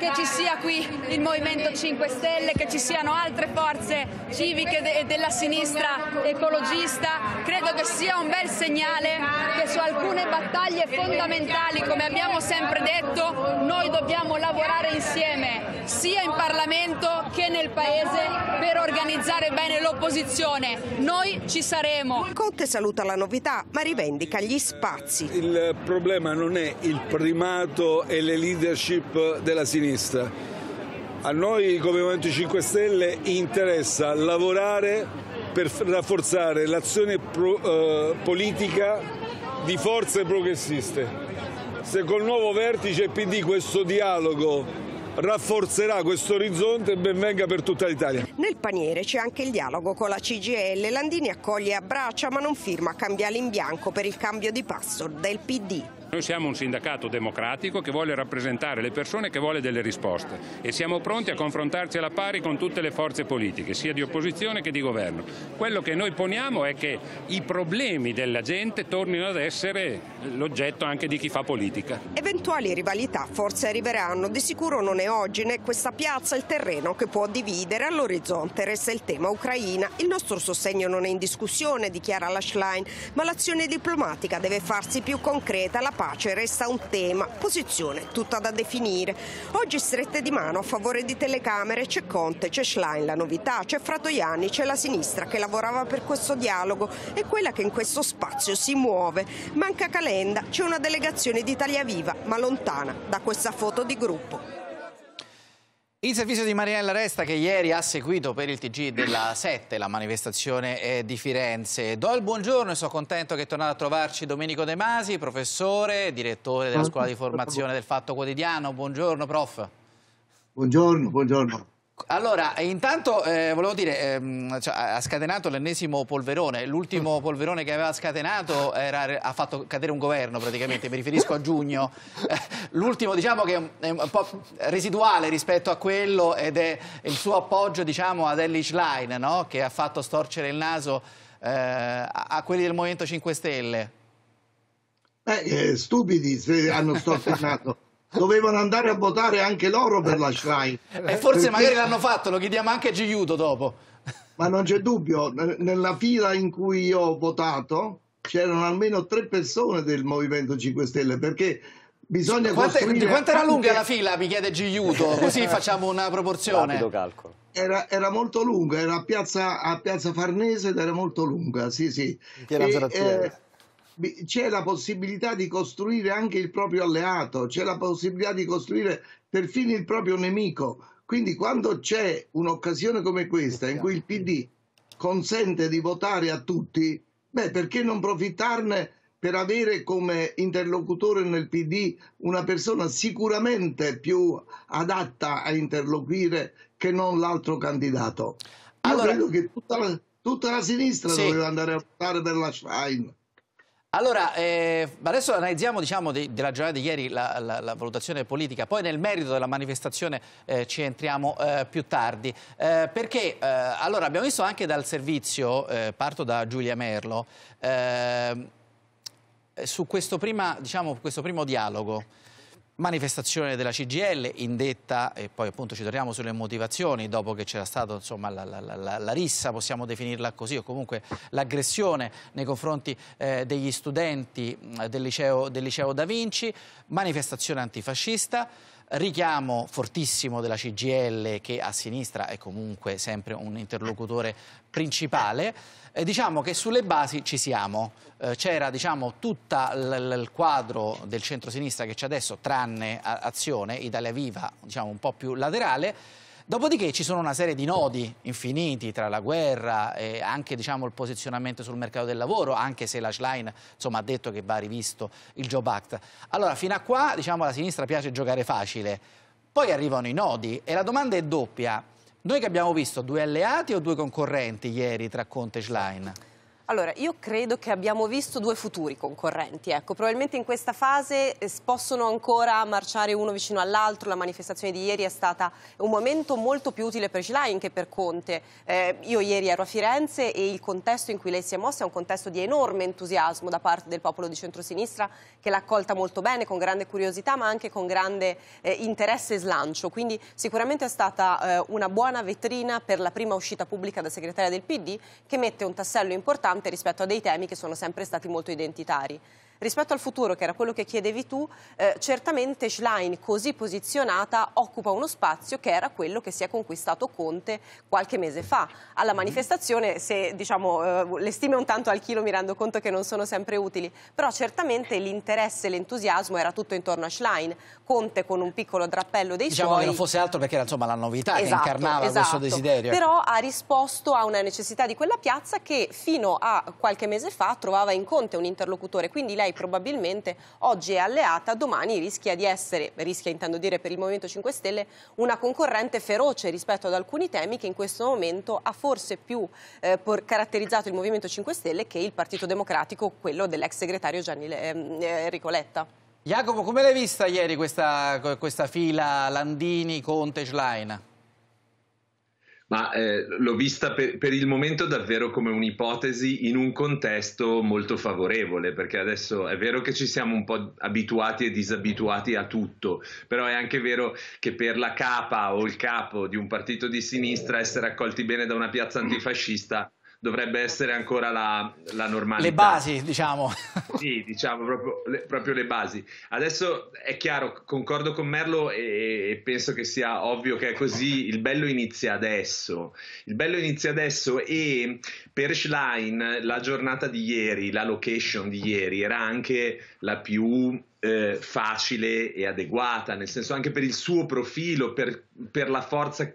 che ci sia qui il Movimento 5 Stelle, che ci siano altre forze civiche e de della sinistra ecologista. Credo che sia un bel segnale che su alcune battaglie fondamentali, come abbiamo sempre detto, noi dobbiamo lavorare insieme, sia in Parlamento che nel Paese, per organizzare bene l'opposizione. Noi ci saremo. Conte saluta la novità, ma rivendica gli spazi. Il problema non è il primato e le leadership della sinistra. A noi come Movimento 5 Stelle interessa lavorare per rafforzare l'azione eh, politica di forze progressiste. Se col nuovo vertice PD questo dialogo rafforzerà questo orizzonte e ben venga per tutta l'Italia. Nel paniere c'è anche il dialogo con la CGL. Landini accoglie e abbraccia ma non firma cambiali in bianco per il cambio di passo del PD. Noi siamo un sindacato democratico che vuole rappresentare le persone, che vuole delle risposte e siamo pronti a confrontarci alla pari con tutte le forze politiche, sia di opposizione che di governo. Quello che noi poniamo è che i problemi della gente tornino ad essere l'oggetto anche di chi fa politica. Eventuali rivalità forse arriveranno, di sicuro non è oggi né questa piazza il terreno che può dividere, all'orizzonte resta il tema Ucraina. Il nostro sostegno non è in discussione, dichiara la Schlein, ma l'azione diplomatica deve farsi più concreta. La pace resta un tema, posizione tutta da definire. Oggi strette di mano a favore di telecamere c'è Conte, c'è Schlein, la novità, c'è Fratoiani, c'è la sinistra che lavorava per questo dialogo e quella che in questo spazio si muove. Manca Calenda, c'è una delegazione di Italia Viva, ma lontana da questa foto di gruppo. Il servizio di Mariella Resta che ieri ha seguito per il TG della 7 la manifestazione eh, di Firenze. Do il buongiorno e sono contento che è tornato a trovarci Domenico De Masi, professore, direttore della scuola di formazione del Fatto Quotidiano. Buongiorno prof. Buongiorno, buongiorno. Allora, intanto eh, volevo dire, ehm, cioè, ha scatenato l'ennesimo polverone, l'ultimo mm. polverone che aveva scatenato era, ha fatto cadere un governo praticamente, mi riferisco a giugno, (laughs) l'ultimo diciamo che è un po' residuale rispetto a quello ed è il suo appoggio diciamo ad Ellis Line no? che ha fatto storcere il naso eh, a quelli del Movimento 5 Stelle. Beh, eh, stupidi se hanno storto il naso. (laughs) dovevano andare a votare anche loro per la ecco. Schlein. E forse perché... magari l'hanno fatto, lo chiediamo anche a Giuto dopo. Ma non c'è dubbio, nella fila in cui io ho votato c'erano almeno tre persone del Movimento 5 Stelle, perché bisogna Quante, costruire... Quanto era lunga la fila, mi chiede Giuto, (laughs) così facciamo una proporzione. Rapido calcolo. Era, era, molto lunga, era a piazza, a piazza Farnese ed era molto lunga, sì sì. In piena e, c'è la possibilità di costruire anche il proprio alleato, c'è la possibilità di costruire perfino il proprio nemico. Quindi quando c'è un'occasione come questa in cui il PD consente di votare a tutti, beh, perché non approfittarne per avere come interlocutore nel PD una persona sicuramente più adatta a interloquire che non l'altro candidato? Io allora... credo che tutta la, tutta la sinistra sì. doveva andare a votare per la Schlein allora, eh, adesso analizziamo diciamo, di, della giornata di ieri la, la, la, valutazione politica, poi nel merito della manifestazione eh, ci entriamo eh, più tardi, eh, perché eh, allora, abbiamo visto anche dal servizio, eh, parto da Giulia Merlo, su questo, prima, diciamo, questo primo dialogo, Manifestazione della CGL indetta, e poi appunto ci torniamo sulle motivazioni, dopo che c'era stata insomma, la, la, la, la, rissa, possiamo definirla così, o comunque l'aggressione nei confronti eh, degli studenti del liceo, del liceo Da Vinci, manifestazione antifascista, richiamo fortissimo della CGL che a sinistra è comunque sempre un interlocutore principale. Eh, diciamo che sulle basi ci siamo. Eh, c'era diciamo, tutto il quadro del centro-sinistra che c'è adesso, tranne Azione, Italia Viva diciamo, un po' più laterale Dopodiché ci sono una serie di nodi infiniti tra la guerra e anche diciamo, il posizionamento sul mercato del lavoro, anche se la Schlein insomma, ha detto che va rivisto il Job Act. Allora, fino a qua diciamo, alla sinistra piace giocare facile, poi arrivano i nodi e la domanda è doppia. Noi che abbiamo visto due alleati o due concorrenti ieri tra Conte e Schlein? Allora, io credo che abbiamo visto due futuri concorrenti. Ecco, probabilmente in questa fase eh, possono ancora marciare uno vicino all'altro. La manifestazione di ieri è stata un momento molto più utile per Gilain che per Conte. Eh, io ieri ero a Firenze e il contesto in cui lei si è mossa è un contesto di enorme entusiasmo da parte del popolo di centrosinistra che l'ha accolta molto bene, con grande curiosità ma anche con grande eh, interesse e slancio. Quindi sicuramente è stata eh, una buona vetrina per la prima uscita pubblica da segretaria del PD che mette un tassello importante importante rispetto a dei temi che sono sempre stati molto identitari. Rispetto al futuro, che era quello che chiedevi tu, eh, certamente Schlein, così posizionata, occupa uno spazio che era quello che si è conquistato Conte qualche mese fa. Alla manifestazione, se diciamo, eh, le stime un tanto al chilo mi rendo conto che non sono sempre utili, però certamente l'interesse e l'entusiasmo era tutto intorno a Schlein. Conte con un piccolo drappello dei diciamo suoi... Diciamo che non fosse altro perché era insomma, la novità esatto, che incarnava esatto. questo desiderio. Però ha risposto a una necessità di quella piazza che fino a qualche mese fa trovava in Conte un interlocutore. Quindi lei direi probabilmente oggi è alleata, domani rischia di essere, rischia intendo dire per il Movimento 5 Stelle, una concorrente feroce rispetto ad alcuni temi che in questo momento ha forse più eh, caratterizzato il Movimento 5 Stelle che il Partito Democratico, quello dell'ex segretario Gianni ehm, eh, Ricoletta. Jacopo, come l'hai vista ieri questa, questa fila Landini-Conte-Schlein? ma eh, l'ho vista per, per, il momento davvero come un'ipotesi in un contesto molto favorevole, perché adesso è vero che ci siamo un po' abituati e disabituati a tutto, però è anche vero che per la capa o il capo di un partito di sinistra essere accolti bene da una piazza antifascista dovrebbe essere ancora la, la normalità. Le basi, diciamo. (laughs) sì, diciamo proprio le, proprio le, basi. Adesso è chiaro, concordo con Merlo e, e penso che sia ovvio che è così, il bello inizia adesso. Il bello inizia adesso e per Schlein la giornata di ieri, la location di ieri era anche la più eh, facile e adeguata, nel senso anche per il suo profilo, per, per la forza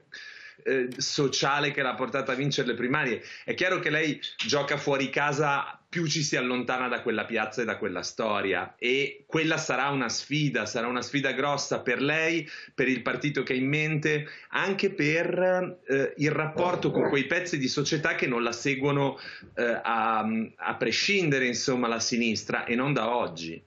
eh, sociale che l'ha portata a vincere le primarie. È chiaro che lei gioca fuori casa più ci si allontana da quella piazza e da quella storia e quella sarà una sfida, sarà una sfida grossa per lei, per il partito che ha in mente, anche per eh, il rapporto con quei pezzi di società che non la seguono eh, a, a prescindere, insomma, la sinistra e non da oggi.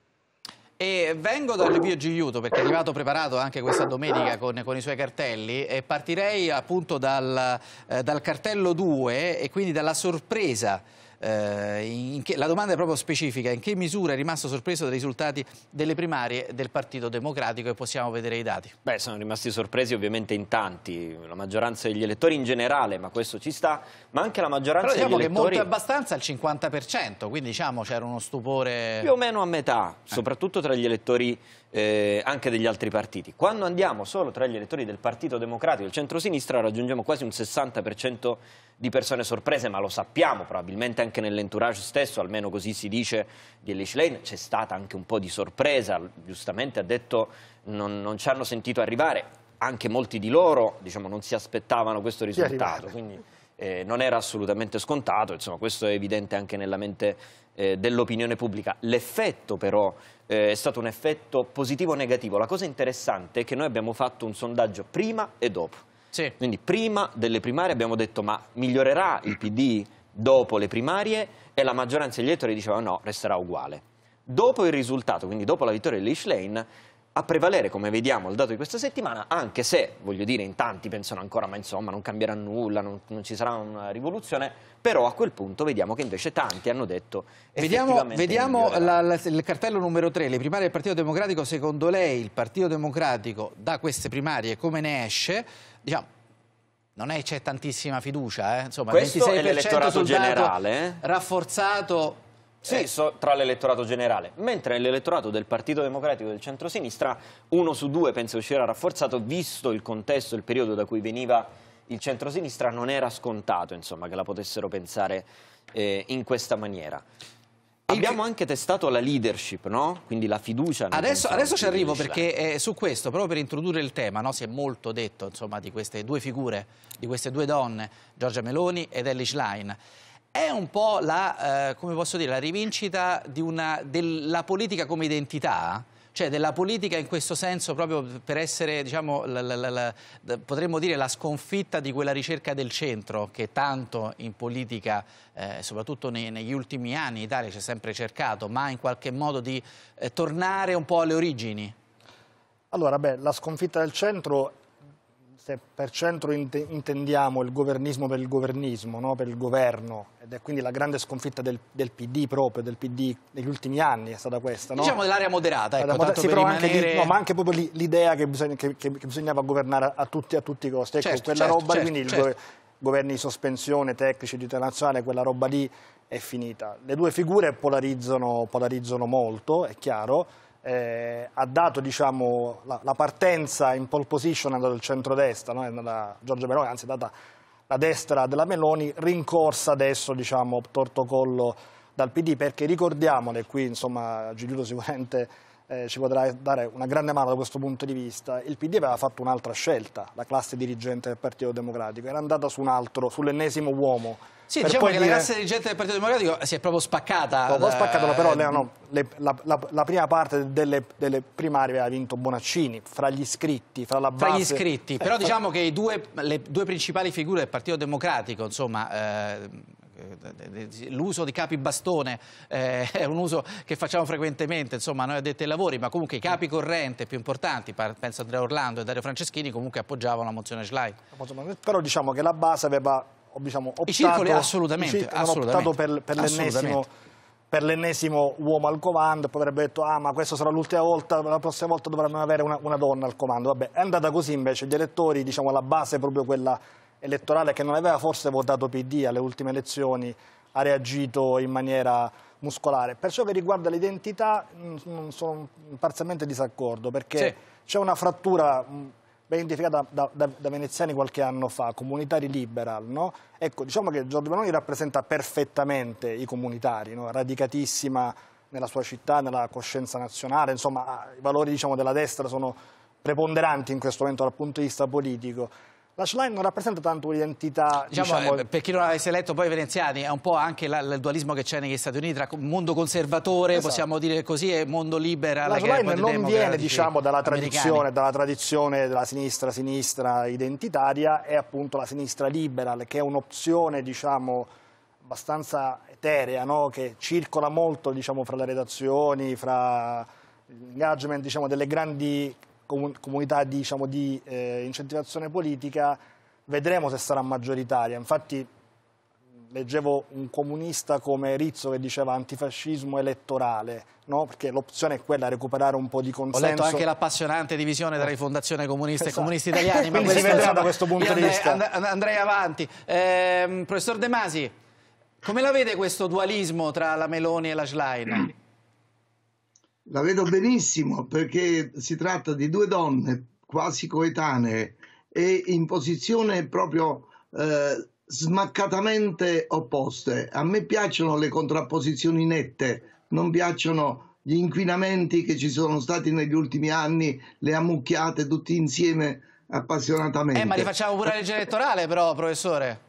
E vengo dal Vio Gigliuto perché è arrivato preparato anche questa domenica con, con i suoi cartelli e partirei appunto dal, eh, dal cartello 2 e quindi dalla sorpresa eh, che, la domanda è proprio specifica, in che misura è rimasto sorpreso dai risultati delle primarie del Partito Democratico e possiamo vedere i dati? Beh, sono rimasti sorpresi ovviamente in tanti, la maggioranza degli elettori in generale, ma questo ci sta, ma anche la maggioranza Però diciamo degli elettori... Però diciamo che molto abbastanza al 50%, quindi diciamo c'era uno stupore... Più o meno a metà, eh. soprattutto tra gli elettori eh, anche degli altri partiti. Quando andiamo solo tra gli elettori del Partito Democratico e del centrosinistra raggiungiamo quasi un 60% di persone sorprese, ma lo sappiamo probabilmente anche nell'entourage stesso, almeno così si dice di Elish Lane, c'è stata anche un po' di sorpresa, giustamente ha detto non, non ci hanno sentito arrivare, anche molti di loro diciamo, non si aspettavano questo risultato, quindi eh, non era assolutamente scontato, insomma questo è evidente anche nella mente eh, dell'opinione pubblica. L'effetto però eh, è stato un effetto positivo o negativo. La cosa interessante è che noi abbiamo fatto un sondaggio prima e dopo. Sì. Quindi prima delle primarie abbiamo detto ma migliorerà il PD dopo le primarie e la maggioranza degli elettori diceva no, resterà uguale. Dopo il risultato, quindi dopo la vittoria di Leash Lane, a prevalere, come vediamo il dato di questa settimana, anche se, voglio dire, in tanti pensano ancora, ma insomma non cambierà nulla, non, non ci sarà una rivoluzione, però a quel punto vediamo che invece tanti hanno detto Vediamo, vediamo la, la, il cartello numero 3, le primarie del Partito Democratico, secondo lei il Partito Democratico da queste primarie come ne esce? Diciamo, non è c'è tantissima fiducia, eh? insomma, Questo 26% è l'elettorato generale. Eh? Rafforzato sì, eh. so, tra l'elettorato generale, mentre l'elettorato del Partito Democratico del centrosinistra uno su due penso uscirà rafforzato visto il contesto, il periodo da cui veniva il centrosinistra non era scontato insomma, che la potessero pensare eh, in questa maniera. Abbiamo anche testato la leadership, no? Quindi la fiducia. Adesso, adesso ci arrivo perché eh, su questo, proprio per introdurre il tema, no? si è molto detto insomma, di queste due figure, di queste due donne, Giorgia Meloni ed Ellie Schlein. È un po' la, eh, come posso dire, la rivincita una, della politica come identità? Cioè della politica in questo senso proprio per essere, diciamo, la, la, la, potremmo dire la sconfitta di quella ricerca del centro che tanto in politica, eh, soprattutto nei, negli ultimi anni in Italia ci ha sempre cercato, ma in qualche modo di eh, tornare un po' alle origini? Allora, beh, la sconfitta del centro se per centro intendiamo il governismo per il governismo, no? per il governo, ed è quindi la grande sconfitta del, del, PD proprio, del PD negli ultimi anni è stata questa. No? Diciamo dell'area moderata, ecco, moder sì, però rimanere... anche, no, ma anche proprio l'idea che, bisogna, che, che, bisognava governare a tutti, a tutti i costi. Ecco, certo, quella certo, roba certo, quindi certo. il governi di sospensione, tecnici di internazionale, quella roba lì è finita. Le due figure polarizzano, polarizzano molto, è chiaro, eh, ha dato diciamo, la, la, partenza in pole position è andata il centrodestra, no? è Giorgio Meloni, anzi è data la destra della Meloni, rincorsa adesso diciamo, torto dal PD, perché ricordiamole, qui insomma, Giuliano sicuramente eh, ci potrà dare una grande mano da questo punto di vista. Il PD aveva fatto un'altra scelta, la classe dirigente del Partito Democratico, era andata su un altro, sull'ennesimo uomo. Sì, per diciamo che dire... la classe dirigente del Partito Democratico si è proprio spaccata. Proprio da... Eh, spaccata, però le, no, le, la, la, la, prima parte delle, delle, primarie aveva vinto Bonaccini, fra gli iscritti, fra la base... Fra gli iscritti, eh, però fra... diciamo che due, le due principali figure del Partito Democratico, insomma... Eh eh, l'uso di capi bastone eh, è un uso che facciamo frequentemente, insomma, noi addetti ai lavori, ma comunque i capi corrente più importanti, penso Andrea Orlando e Dario Franceschini, comunque appoggiavano la mozione Schlein. Però diciamo che la base aveva diciamo, optato... I circoli assolutamente, i circoli assolutamente optato per, per l'ennesimo uomo al comando, poi avrebbe detto ah ma questa sarà l'ultima volta, la prossima volta dovranno avere una, una donna al comando. Vabbè, è andata così invece, gli elettori, diciamo, la base è proprio quella elettorale che non aveva forse votato PD alle ultime elezioni ha reagito in maniera muscolare. Per ciò che riguarda l'identità mm, mm, sono parzialmente disaccordo perché sì. c'è una frattura mm, ben identificata da, da, da, veneziani qualche anno fa, comunitari liberal, no? Ecco, diciamo che Giorgio Meloni rappresenta perfettamente i comunitari, no? radicatissima nella sua città, nella coscienza nazionale, insomma i valori diciamo, della destra sono preponderanti in questo momento dal punto di vista politico la slime non rappresenta tanto un'identità. Diciamo, diciamo... Eh, per chi non l'avesse letto poi Veneziani, è un po' anche la, il dualismo che c'è negli Stati Uniti tra mondo conservatore, esatto. possiamo dire così, e mondo libera. La slime non viene diciamo, dalla, tradizione, dalla, tradizione, della sinistra, sinistra identitaria, è appunto la sinistra liberal, che è un'opzione diciamo, abbastanza eterea, no? che circola molto diciamo, fra le redazioni, fra l'engagement diciamo, delle grandi comunità diciamo, di eh, incentivazione politica, vedremo se sarà maggioritaria. Infatti leggevo un comunista come Rizzo che diceva antifascismo elettorale, no? perché l'opzione è quella, recuperare un po' di consenso. Ho letto anche l'appassionante divisione tra rifondazione comunista esatto. e comunisti italiani. ma si vedrà da questo punto di vista. And andrei avanti. Eh, professor De Masi, come la vede questo dualismo tra la Meloni e la Schlein? La vedo benissimo perché si tratta di due donne quasi coetanee e in posizione proprio eh, smaccatamente opposte. A me piacciono le contrapposizioni nette, non piacciono gli inquinamenti che ci sono stati negli ultimi anni, le ammucchiate tutti insieme appassionatamente. Eh, ma li facciamo pure la legge elettorale però, professore.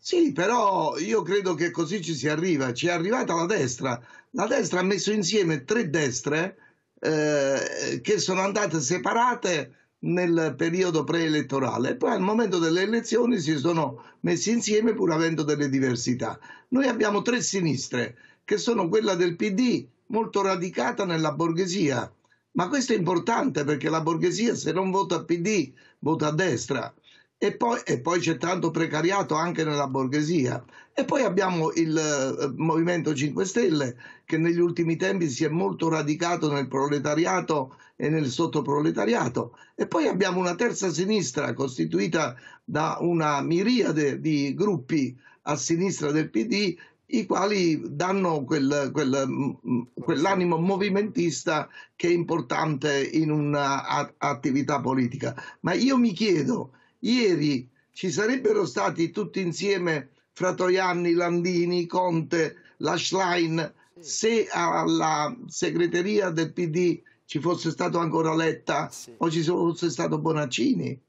Sì, però io credo che così ci si arriva, ci è arrivata la destra. La destra ha messo insieme tre destre eh, che sono andate separate nel periodo preelettorale e poi al momento delle elezioni si sono messi insieme pur avendo delle diversità. Noi abbiamo tre sinistre che sono quella del PD molto radicata nella borghesia, ma questo è importante perché la borghesia se non vota PD vota a destra e poi, poi c'è tanto precariato anche nella borghesia. E poi abbiamo il eh, Movimento 5 Stelle che negli ultimi tempi si è molto radicato nel proletariato e nel sottoproletariato. E poi abbiamo una terza sinistra costituita da una miriade di gruppi a sinistra del PD i quali danno quel, quel, mm, mm, quell'animo movimentista che è importante in un'attività politica. Ma io mi chiedo, Ieri ci sarebbero stati tutti insieme Fratoianni, Landini, Conte, Lashlein, Schlein, se alla segreteria del PD ci fosse stato ancora Letta sì. o ci fosse stato Bonaccini?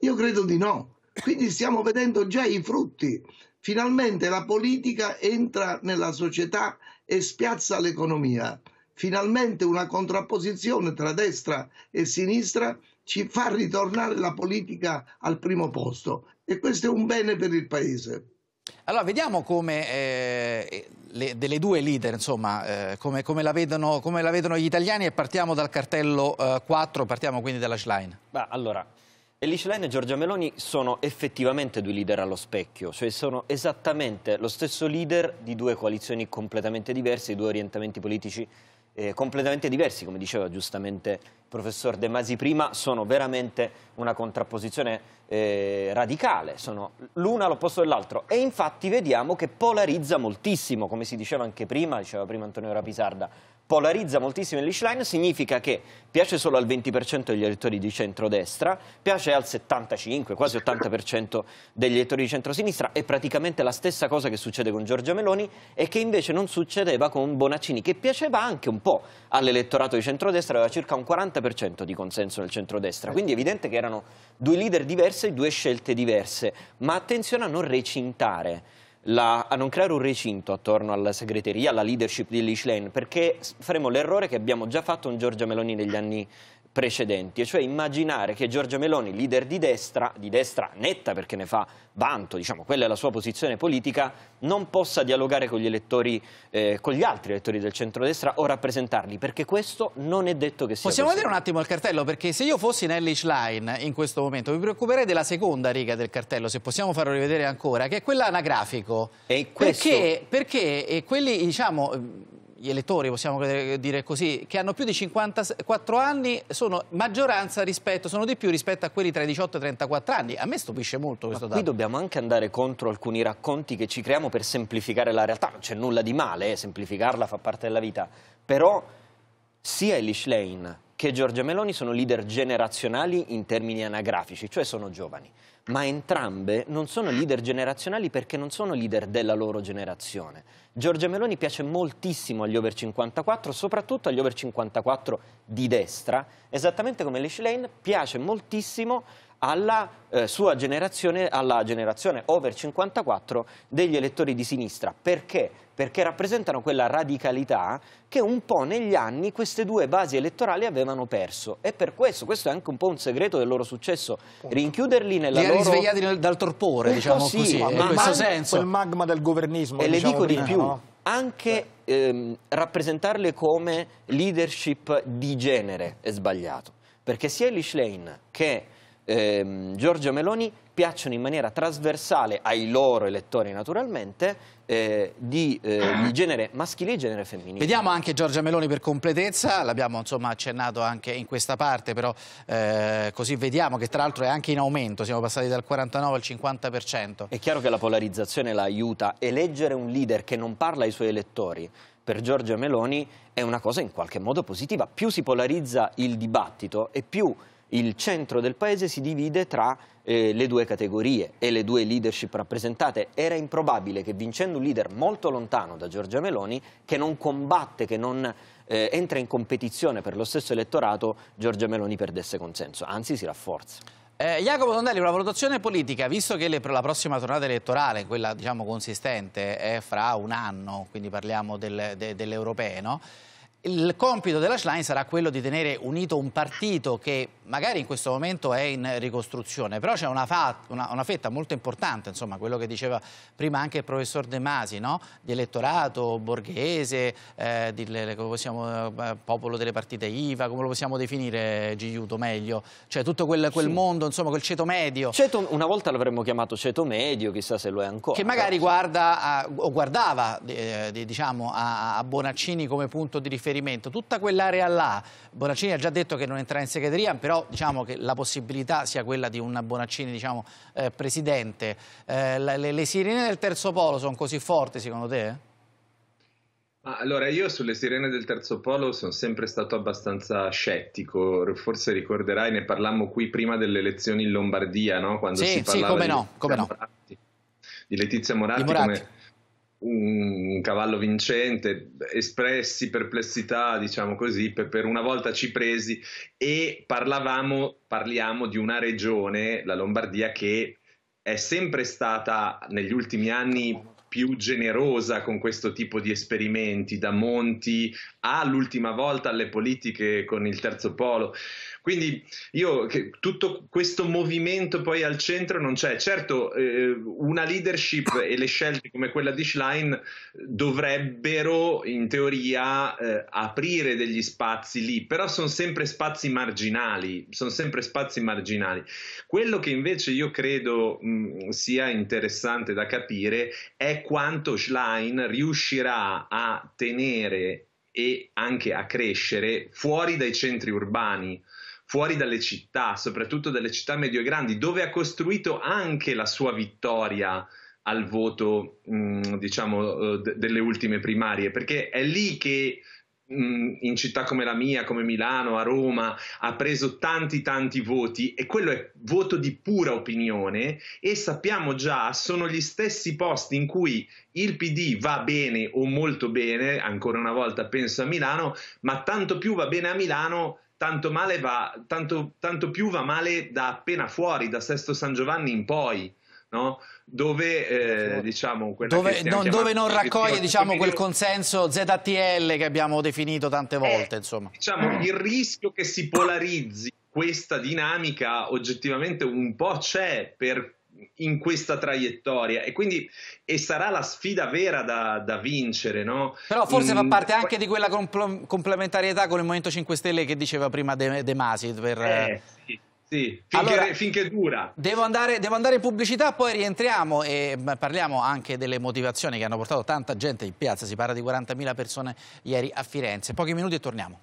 Io credo di no. Quindi stiamo vedendo già i frutti. Finalmente la politica entra nella società e spiazza l'economia. Finalmente una contrapposizione tra destra e sinistra ci fa ritornare la politica al primo posto e questo è un bene per il Paese. Allora, vediamo come eh, le, delle due leader, insomma, eh, come, come, la vedono, come, la vedono, gli italiani e partiamo dal cartello eh, 4, partiamo quindi dalla Schlein. Beh, allora, Elish Schlein e Giorgia Meloni sono effettivamente due leader allo specchio, cioè sono esattamente lo stesso leader di due coalizioni completamente diverse, di due orientamenti politici eh, completamente diversi, come diceva giustamente il professor De Masi prima, sono veramente una contrapposizione eh, radicale, sono l'una all'opposto dell'altro e infatti vediamo che polarizza moltissimo, come si diceva anche prima, diceva prima Antonio Rapisarda, polarizza moltissimo il line significa che piace solo al 20% degli elettori di centrodestra, piace al 75, quasi 80% degli elettori di centrosinistra, è praticamente la stessa cosa che succede con Giorgia Meloni e che invece non succedeva con Bonaccini, che piaceva anche un po' all'elettorato di centrodestra, aveva circa un 40% di consenso nel centrodestra, quindi è evidente che erano due leader diversi e due scelte diverse, ma attenzione a non recintare la, a non creare un recinto attorno alla segreteria, alla leadership di Lichlen, perché faremo l'errore che abbiamo già fatto con Giorgia Meloni negli anni precedenti, e cioè immaginare che Giorgia Meloni, leader di destra, di destra netta perché ne fa vanto, diciamo, quella è la sua posizione politica, non possa dialogare con gli elettori, eh, con gli altri elettori del centrodestra o rappresentarli, perché questo non è detto che sia Possiamo possibile. vedere un attimo il cartello, perché se io fossi Nelly Line in questo momento mi preoccuperei della seconda riga del cartello, se possiamo farlo rivedere ancora, che è quella anagrafico. E questo... Perché, perché quelli, diciamo gli elettori, possiamo dire così, che hanno più di 54 anni sono maggioranza rispetto, sono di più rispetto a quelli tra i 18 e i 34 anni. A me stupisce molto questo Ma dato. Qui dobbiamo anche andare contro alcuni racconti che ci creiamo per semplificare la realtà. Non c'è nulla di male, eh, semplificarla fa parte della vita. Però sia Elish Lane che Giorgia Meloni sono leader generazionali in termini anagrafici, cioè sono giovani ma entrambe non sono leader generazionali perché non sono leader della loro generazione. Giorgia Meloni piace moltissimo agli over 54, soprattutto agli over 54 di destra, esattamente come Lish Lane piace moltissimo alla eh, sua generazione, alla generazione over 54 degli elettori di sinistra. Perché? perché rappresentano quella radicalità che un po' negli anni queste due basi elettorali avevano perso. E per questo, questo è anche un po' un segreto del loro successo, rinchiuderli nella Li loro... risvegliati nel, dal torpore, un diciamo sì, così, ma, in questo ma, senso. Quel magma del governismo. E diciamo le dico prima, di più, no? anche ehm, rappresentarle come leadership di genere è sbagliato. Perché sia Elish Lane che ehm, Giorgia Meloni piacciono in maniera trasversale ai loro elettori naturalmente, eh, di, eh, di, genere maschile e genere femminile. Vediamo anche Giorgia Meloni per completezza, l'abbiamo accennato anche in questa parte, però eh, così vediamo che tra l'altro è anche in aumento, siamo passati dal 49 al 50%. È chiaro che la polarizzazione la aiuta, eleggere un leader che non parla ai suoi elettori per Giorgia Meloni è una cosa in qualche modo positiva, più si polarizza il dibattito e più il centro del paese si divide tra eh, le due categorie e le due leadership rappresentate. Era improbabile che vincendo un leader molto lontano da Giorgia Meloni, che non combatte, che non eh, entra in competizione per lo stesso elettorato, Giorgia Meloni perdesse consenso, anzi si rafforza. Eh, Jacopo Tondelli, una valutazione politica, visto che le, la prossima tornata elettorale, quella diciamo consistente, è fra un anno, quindi parliamo del, de, delle europee, no? Il compito della Schlein sarà quello di tenere unito un partito che magari in questo momento è in ricostruzione, però c'è una, una, una, fetta molto importante, insomma, quello che diceva prima anche il professor De Masi, no? di elettorato borghese, eh, di, le, possiamo, eh, popolo delle partite IVA, come lo possiamo definire Giuto meglio? Cioè tutto quel, quel sì. mondo, insomma, quel ceto medio. Ceto, una volta l'avremmo chiamato ceto medio, chissà se lo è ancora. Che magari guarda a, o guardava eh, diciamo, a, a Bonaccini come punto di riferimento riferimento, tutta quell'area là, Bonaccini ha già detto che non entrerà in segreteria, però diciamo che la possibilità sia quella di un Bonaccini diciamo, eh, presidente, eh, le, le sirene del terzo polo sono così forti secondo te? Allora, io sulle sirene del terzo polo sono sempre stato abbastanza scettico, forse ricorderai, ne parlammo qui prima delle elezioni in Lombardia, no? Quando sì, si parlava sì, come no, come no. Moratti, di Letizia Moratti, Moratti. Come, un cavallo vincente, espressi perplessità, diciamo così, per, per, una volta ci presi e parlavamo, parliamo di una regione, la Lombardia, che è sempre stata negli ultimi anni più generosa con questo tipo di esperimenti, da Monti all'ultima volta alle politiche con il terzo polo. Quindi io che, tutto questo movimento poi al centro non c'è. Certo, eh, una leadership (coughs) e le scelte come quella di Schlein dovrebbero in teoria eh, aprire degli spazi lì, però sono sempre spazi marginali, sono sempre spazi marginali. Quello che invece io credo mh, sia interessante da capire è quanto Schlein riuscirà a tenere e anche a crescere fuori dai centri urbani fuori dalle città, soprattutto dalle città medio grandi, dove ha costruito anche la sua vittoria al voto, mm, diciamo, eh, delle ultime primarie, perché è lì che mm, in città come la mia, come Milano, a Roma, ha preso tanti tanti voti e quello è voto di pura opinione e sappiamo già sono gli stessi posti in cui il PD va bene o molto bene, ancora una volta penso a Milano, ma tanto più va bene a Milano tanto, male va, tanto, tanto più va male da appena fuori, da Sesto San Giovanni in poi. No? dove, eh, diciamo, dove, non, dove non, raccoglie diciamo, quel consenso ZTL che abbiamo definito tante eh, volte. Eh, diciamo, il rischio che si polarizzi questa dinamica oggettivamente un po' c'è per in questa traiettoria e quindi e sarà la sfida vera da, da vincere no? però forse mm, fa parte anche di quella compl complementarietà con il Movimento 5 Stelle che diceva prima De, de Masi per, eh, eh. sì. Sì, finché, allora, finché dura. Devo andare, devo andare, in pubblicità, poi rientriamo e parliamo anche delle motivazioni che hanno portato tanta gente in piazza. Si parla di 40.000 persone ieri a Firenze. Pochi minuti e torniamo.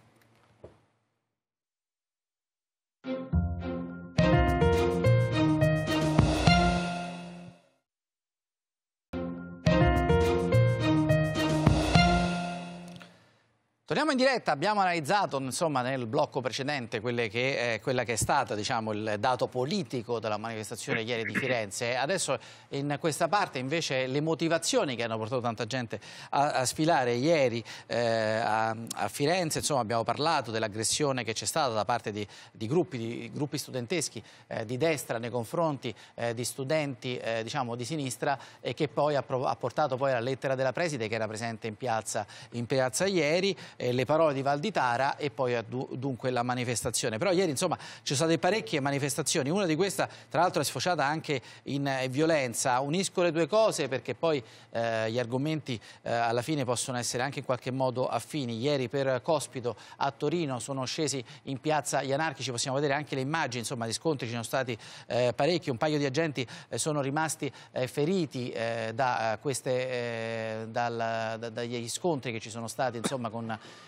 Torniamo in diretta, abbiamo analizzato insomma, nel blocco precedente che è, eh, quella che è stata diciamo, il dato politico della manifestazione ieri di Firenze. Adesso in questa parte invece le motivazioni che hanno portato tanta gente a, a sfilare ieri eh, a, a, Firenze. Insomma, abbiamo parlato dell'aggressione che c'è stata da parte di, di, gruppi, di gruppi, studenteschi eh, di destra nei confronti eh, di studenti eh, diciamo, di sinistra e che poi ha, ha portato poi alla lettera della preside che era presente in piazza, in piazza ieri eh, le parole di Valditara e poi dunque la manifestazione. Però ieri insomma ci sono state parecchie manifestazioni, una di queste tra l'altro è sfociata anche in eh, violenza. Unisco le due cose perché poi eh, gli argomenti eh, alla fine possono essere anche in qualche modo affini. Ieri per Cospito a Torino sono scesi in piazza gli anarchici, possiamo vedere anche le immagini, insomma gli scontri ci sono stati eh, parecchi, un paio di agenti sono rimasti feriti da queste, dal, da, dagli scontri che ci sono stati insomma, con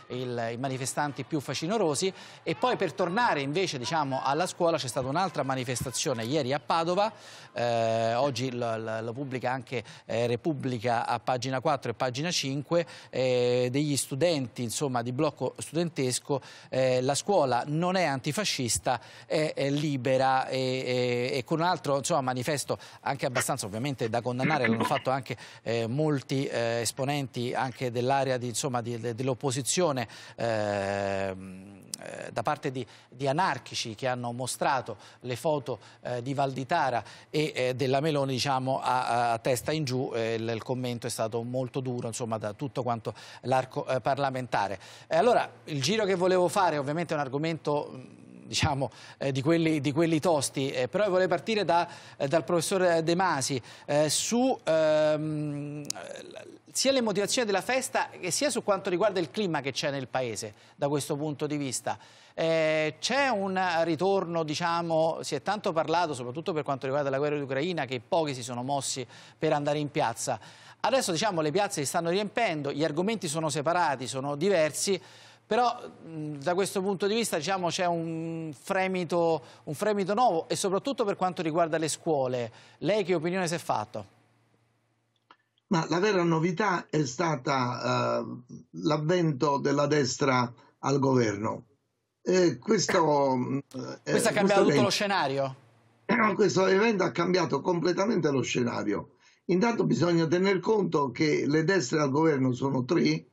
il, i manifestanti più facinorosi e poi per tornare invece diciamo, alla scuola c'è stata un'altra manifestazione ieri a Padova, eh, oggi lo, lo, lo, pubblica anche eh, Repubblica a pagina 4 e pagina 5, eh, degli studenti insomma, di blocco studentesco, eh, la scuola non è antifascista, è, è libera e, e, e, con un altro insomma, manifesto anche abbastanza ovviamente da condannare, l'hanno fatto anche eh, molti eh, esponenti anche dell'area dell'opposizione posizione ehm, eh, da parte di, di, anarchici che hanno mostrato le foto eh, di Valditara e eh, della Meloni diciamo, a, a, testa in giù, eh, il, il, commento è stato molto duro insomma, da tutto quanto l'arco eh, parlamentare. allora il giro che volevo fare ovviamente è un argomento diciamo, eh, di, quelli, di, quelli, tosti, eh, però vorrei partire da, eh, dal professor De Masi su ehm, sia le motivazioni della festa che sia su quanto riguarda il clima che c'è nel paese da questo punto di vista. Eh, c'è un ritorno, diciamo, si è tanto parlato, soprattutto per quanto riguarda la guerra Ucraina, che pochi si sono mossi per andare in piazza. Adesso diciamo, le piazze si stanno riempendo, gli argomenti sono separati, sono diversi, però da questo punto di vista diciamo, c'è un fremito, un fremito nuovo e soprattutto per quanto riguarda le scuole. Lei che opinione si è fatto? Ma la vera novità è stata eh, l'avvento della destra al governo. Eh, questo, eh, ha cambiato tutto evento, lo scenario? questo evento ha cambiato completamente lo scenario. Intanto bisogna tener conto che le destre al governo sono tre,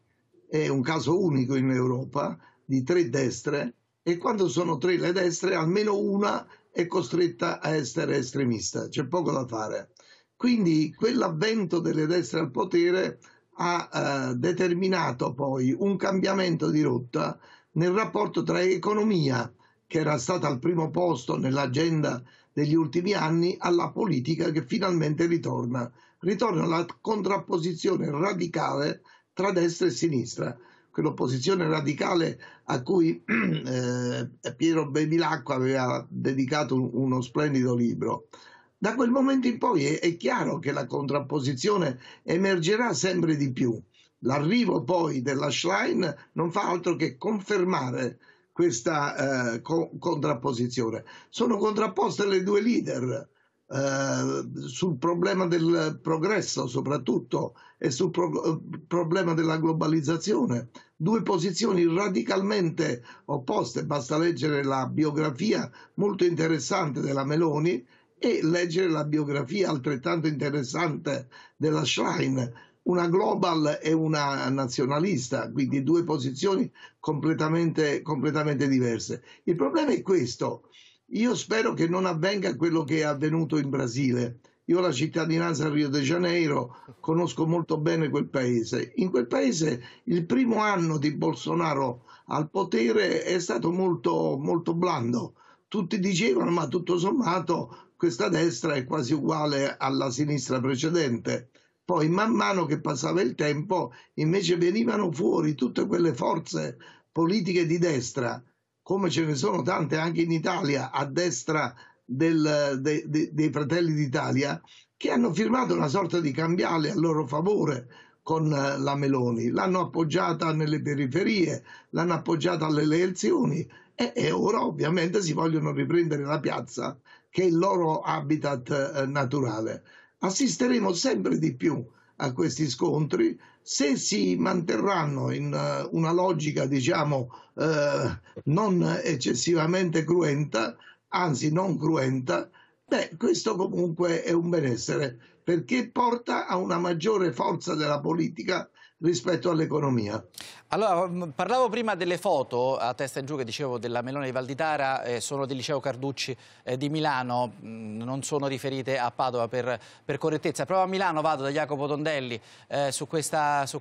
è un caso unico in Europa, di tre destre e quando sono tre le destre almeno una è costretta a essere estremista, c'è poco da fare. Quindi quell'avvento delle destre al potere ha eh, determinato poi un cambiamento di rotta nel rapporto tra economia, che era stata al primo posto nell'agenda degli ultimi anni, alla politica che finalmente ritorna. Ritorna la contrapposizione radicale tra destra e sinistra, quell'opposizione radicale a cui (clears throat) eh, Piero Bevilacqua aveva dedicato uno splendido libro. Da quel momento in poi è, è chiaro che la contrapposizione emergerà sempre di più. L'arrivo poi della Schlein non fa altro che confermare questa eh, co- contrapposizione. Sono contrapposte le due leader eh, sul problema del progresso soprattutto e sul pro- eh, problema della globalizzazione, due posizioni radicalmente opposte, basta leggere la biografia molto interessante della Meloni e leggere la biografia altrettanto interessante della Schlein, una global e una nazionalista, quindi due posizioni completamente, completamente diverse. Il problema è questo, io spero che non avvenga quello che è avvenuto in Brasile. Io ho la cittadinanza a Rio de Janeiro, conosco molto bene quel paese. In quel paese il primo anno di Bolsonaro al potere è stato molto, molto blando. Tutti dicevano, ma tutto sommato questa destra è quasi uguale alla sinistra precedente. Poi man mano che passava il tempo invece venivano fuori tutte quelle forze politiche di destra come ce ne sono tante anche in Italia, a destra del, de, de, dei Fratelli d'Italia, che hanno firmato una sorta di cambiale a loro favore con eh, la Meloni, l'hanno appoggiata nelle periferie, l'hanno appoggiata alle elezioni e, e ora ovviamente si vogliono riprendere la piazza che è il loro habitat eh, naturale. Assisteremo sempre di più a questi scontri se si manterranno in uh, una logica diciamo uh, non eccessivamente cruenta, anzi non cruenta, beh, questo comunque è un benessere perché porta a una maggiore forza della politica rispetto all'economia. Allora, parlavo prima delle foto a testa in giù che dicevo della Melone di Valditara, eh, sono del liceo Carducci eh, di Milano, mh, mm, non sono riferite a Padova per, per, correttezza. Proprio a Milano vado da Jacopo Tondelli eh, su questo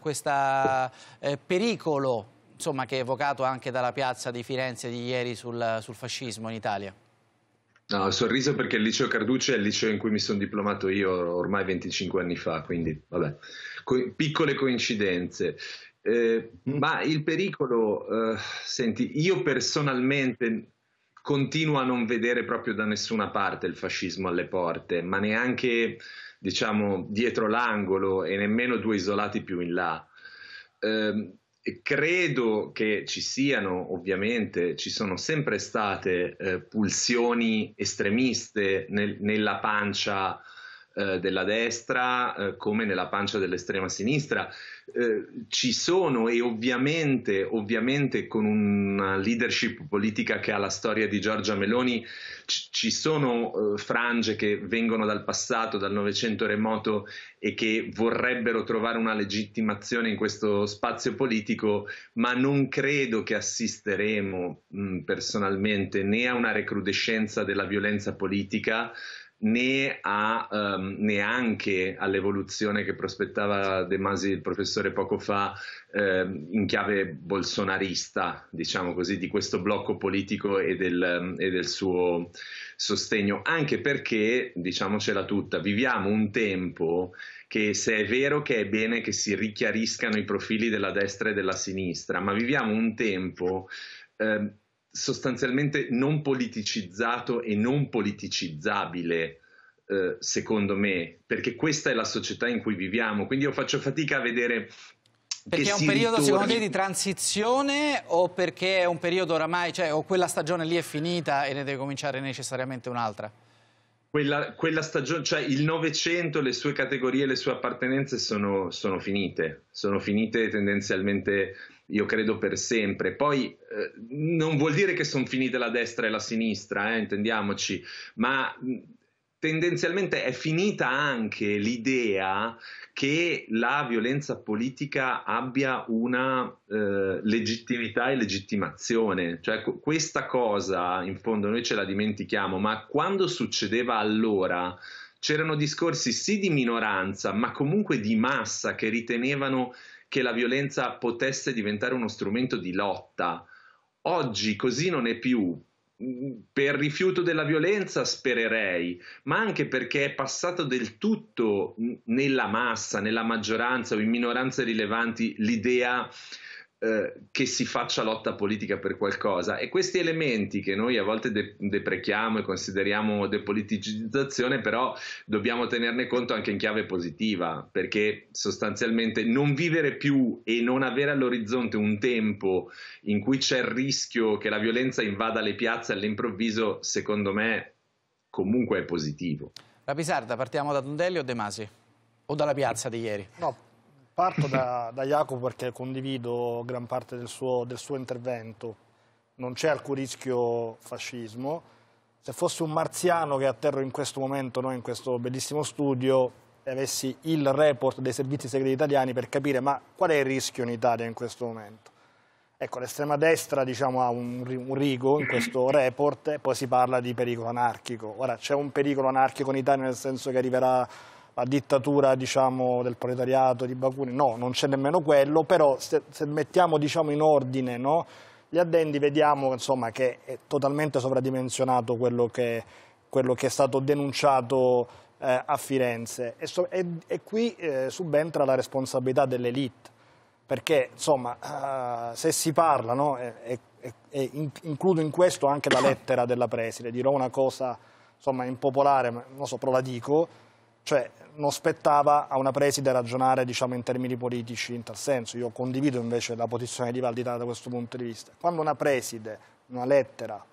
eh, pericolo insomma, che è evocato anche dalla piazza di Firenze di ieri sul, sul fascismo in Italia. No, sorriso perché il liceo Carducci è il liceo in cui mi sono diplomato io ormai 25 anni fa, quindi vabbè, Co piccole coincidenze. Eh, ma il pericolo, eh, senti, io personalmente continuo a non vedere proprio da nessuna parte il fascismo alle porte, ma neanche diciamo dietro l'angolo e nemmeno due isolati più in là. Eh, credo che ci siano, ovviamente, ci sono sempre state eh, pulsioni estremiste nel, nella pancia eh, della destra eh, come nella pancia dell'estrema sinistra. Eh, ci sono e ovviamente, ovviamente con una leadership politica che ha la storia di Giorgia Meloni ci sono eh, frange che vengono dal passato, dal Novecento remoto e che vorrebbero trovare una legittimazione in questo spazio politico, ma non credo che assisteremo mh, personalmente né a una recrudescenza della violenza politica né a, um, neanche all'evoluzione che prospettava De Masi il professore poco fa eh, in chiave bolsonarista, diciamo così, di questo blocco politico e del, e del suo sostegno, anche perché, diciamocela tutta, viviamo un tempo che se è vero che è bene che si richiariscano i profili della destra e della sinistra, ma viviamo un tempo eh, sostanzialmente non politicizzato e non politicizzabile, eh, secondo me, perché questa è la società in cui viviamo. Quindi io faccio fatica a vedere perché è un periodo ritorni... secondo te di transizione o perché è un periodo oramai, cioè o quella stagione lì è finita e ne deve cominciare necessariamente un'altra? Quella, quella, stagione, cioè il Novecento, le sue categorie, le sue appartenenze sono, sono finite, sono finite tendenzialmente io credo per sempre. Poi eh, non vuol dire che sono finite la destra e la sinistra, eh, intendiamoci, ma tendenzialmente è finita anche l'idea che la violenza politica abbia una eh, legittimità e legittimazione. Cioè questa cosa in fondo noi ce la dimentichiamo, ma quando succedeva allora c'erano discorsi sì di minoranza, ma comunque di massa che ritenevano che la violenza potesse diventare uno strumento di lotta. Oggi così non è più. Mm, per rifiuto della violenza spererei, ma anche perché è passato del tutto mm, nella massa, nella maggioranza o in minoranze rilevanti l'idea eh, che si faccia lotta politica per qualcosa e questi elementi che noi a volte de- deprechiamo e consideriamo depoliticizzazione però dobbiamo tenerne conto anche in chiave positiva perché sostanzialmente non vivere più e non avere all'orizzonte un tempo in cui c'è il rischio che la violenza invada le piazze all'improvviso secondo me comunque è positivo. La Pisarda partiamo da Tondelli o De Masi? O dalla piazza di ieri? No, Parto da, (laughs) da Jacopo perché condivido gran parte del suo, del suo intervento. Non c'è alcun rischio fascismo. Se fossi un marziano che atterro in questo momento, noi in questo bellissimo studio, e avessi il report dei servizi segreti italiani per capire ma qual è il rischio in Italia in questo momento. Ecco, l'estrema destra diciamo, ha un, un, rigo in questo (laughs) report e poi si parla di pericolo anarchico. Ora, c'è un pericolo anarchico in Italia nel senso che arriverà la dittatura diciamo, del proletariato di Bakunin, no, non c'è nemmeno quello, però se, se mettiamo diciamo, in ordine no, gli addendi vediamo insomma, che è totalmente sovradimensionato quello che, quello che è stato denunciato eh, a Firenze e, so, e, e qui eh, subentra la responsabilità dell'elite, perché insomma, eh, se si parla, no, e, in, includo in questo anche la lettera della preside, dirò una cosa insomma, impopolare, ma non so, però la dico, cioè, non spettava a una preside ragionare diciamo, in termini politici in tal senso. Io condivido invece la posizione di Valdità da questo punto di vista. Quando una preside, una lettera,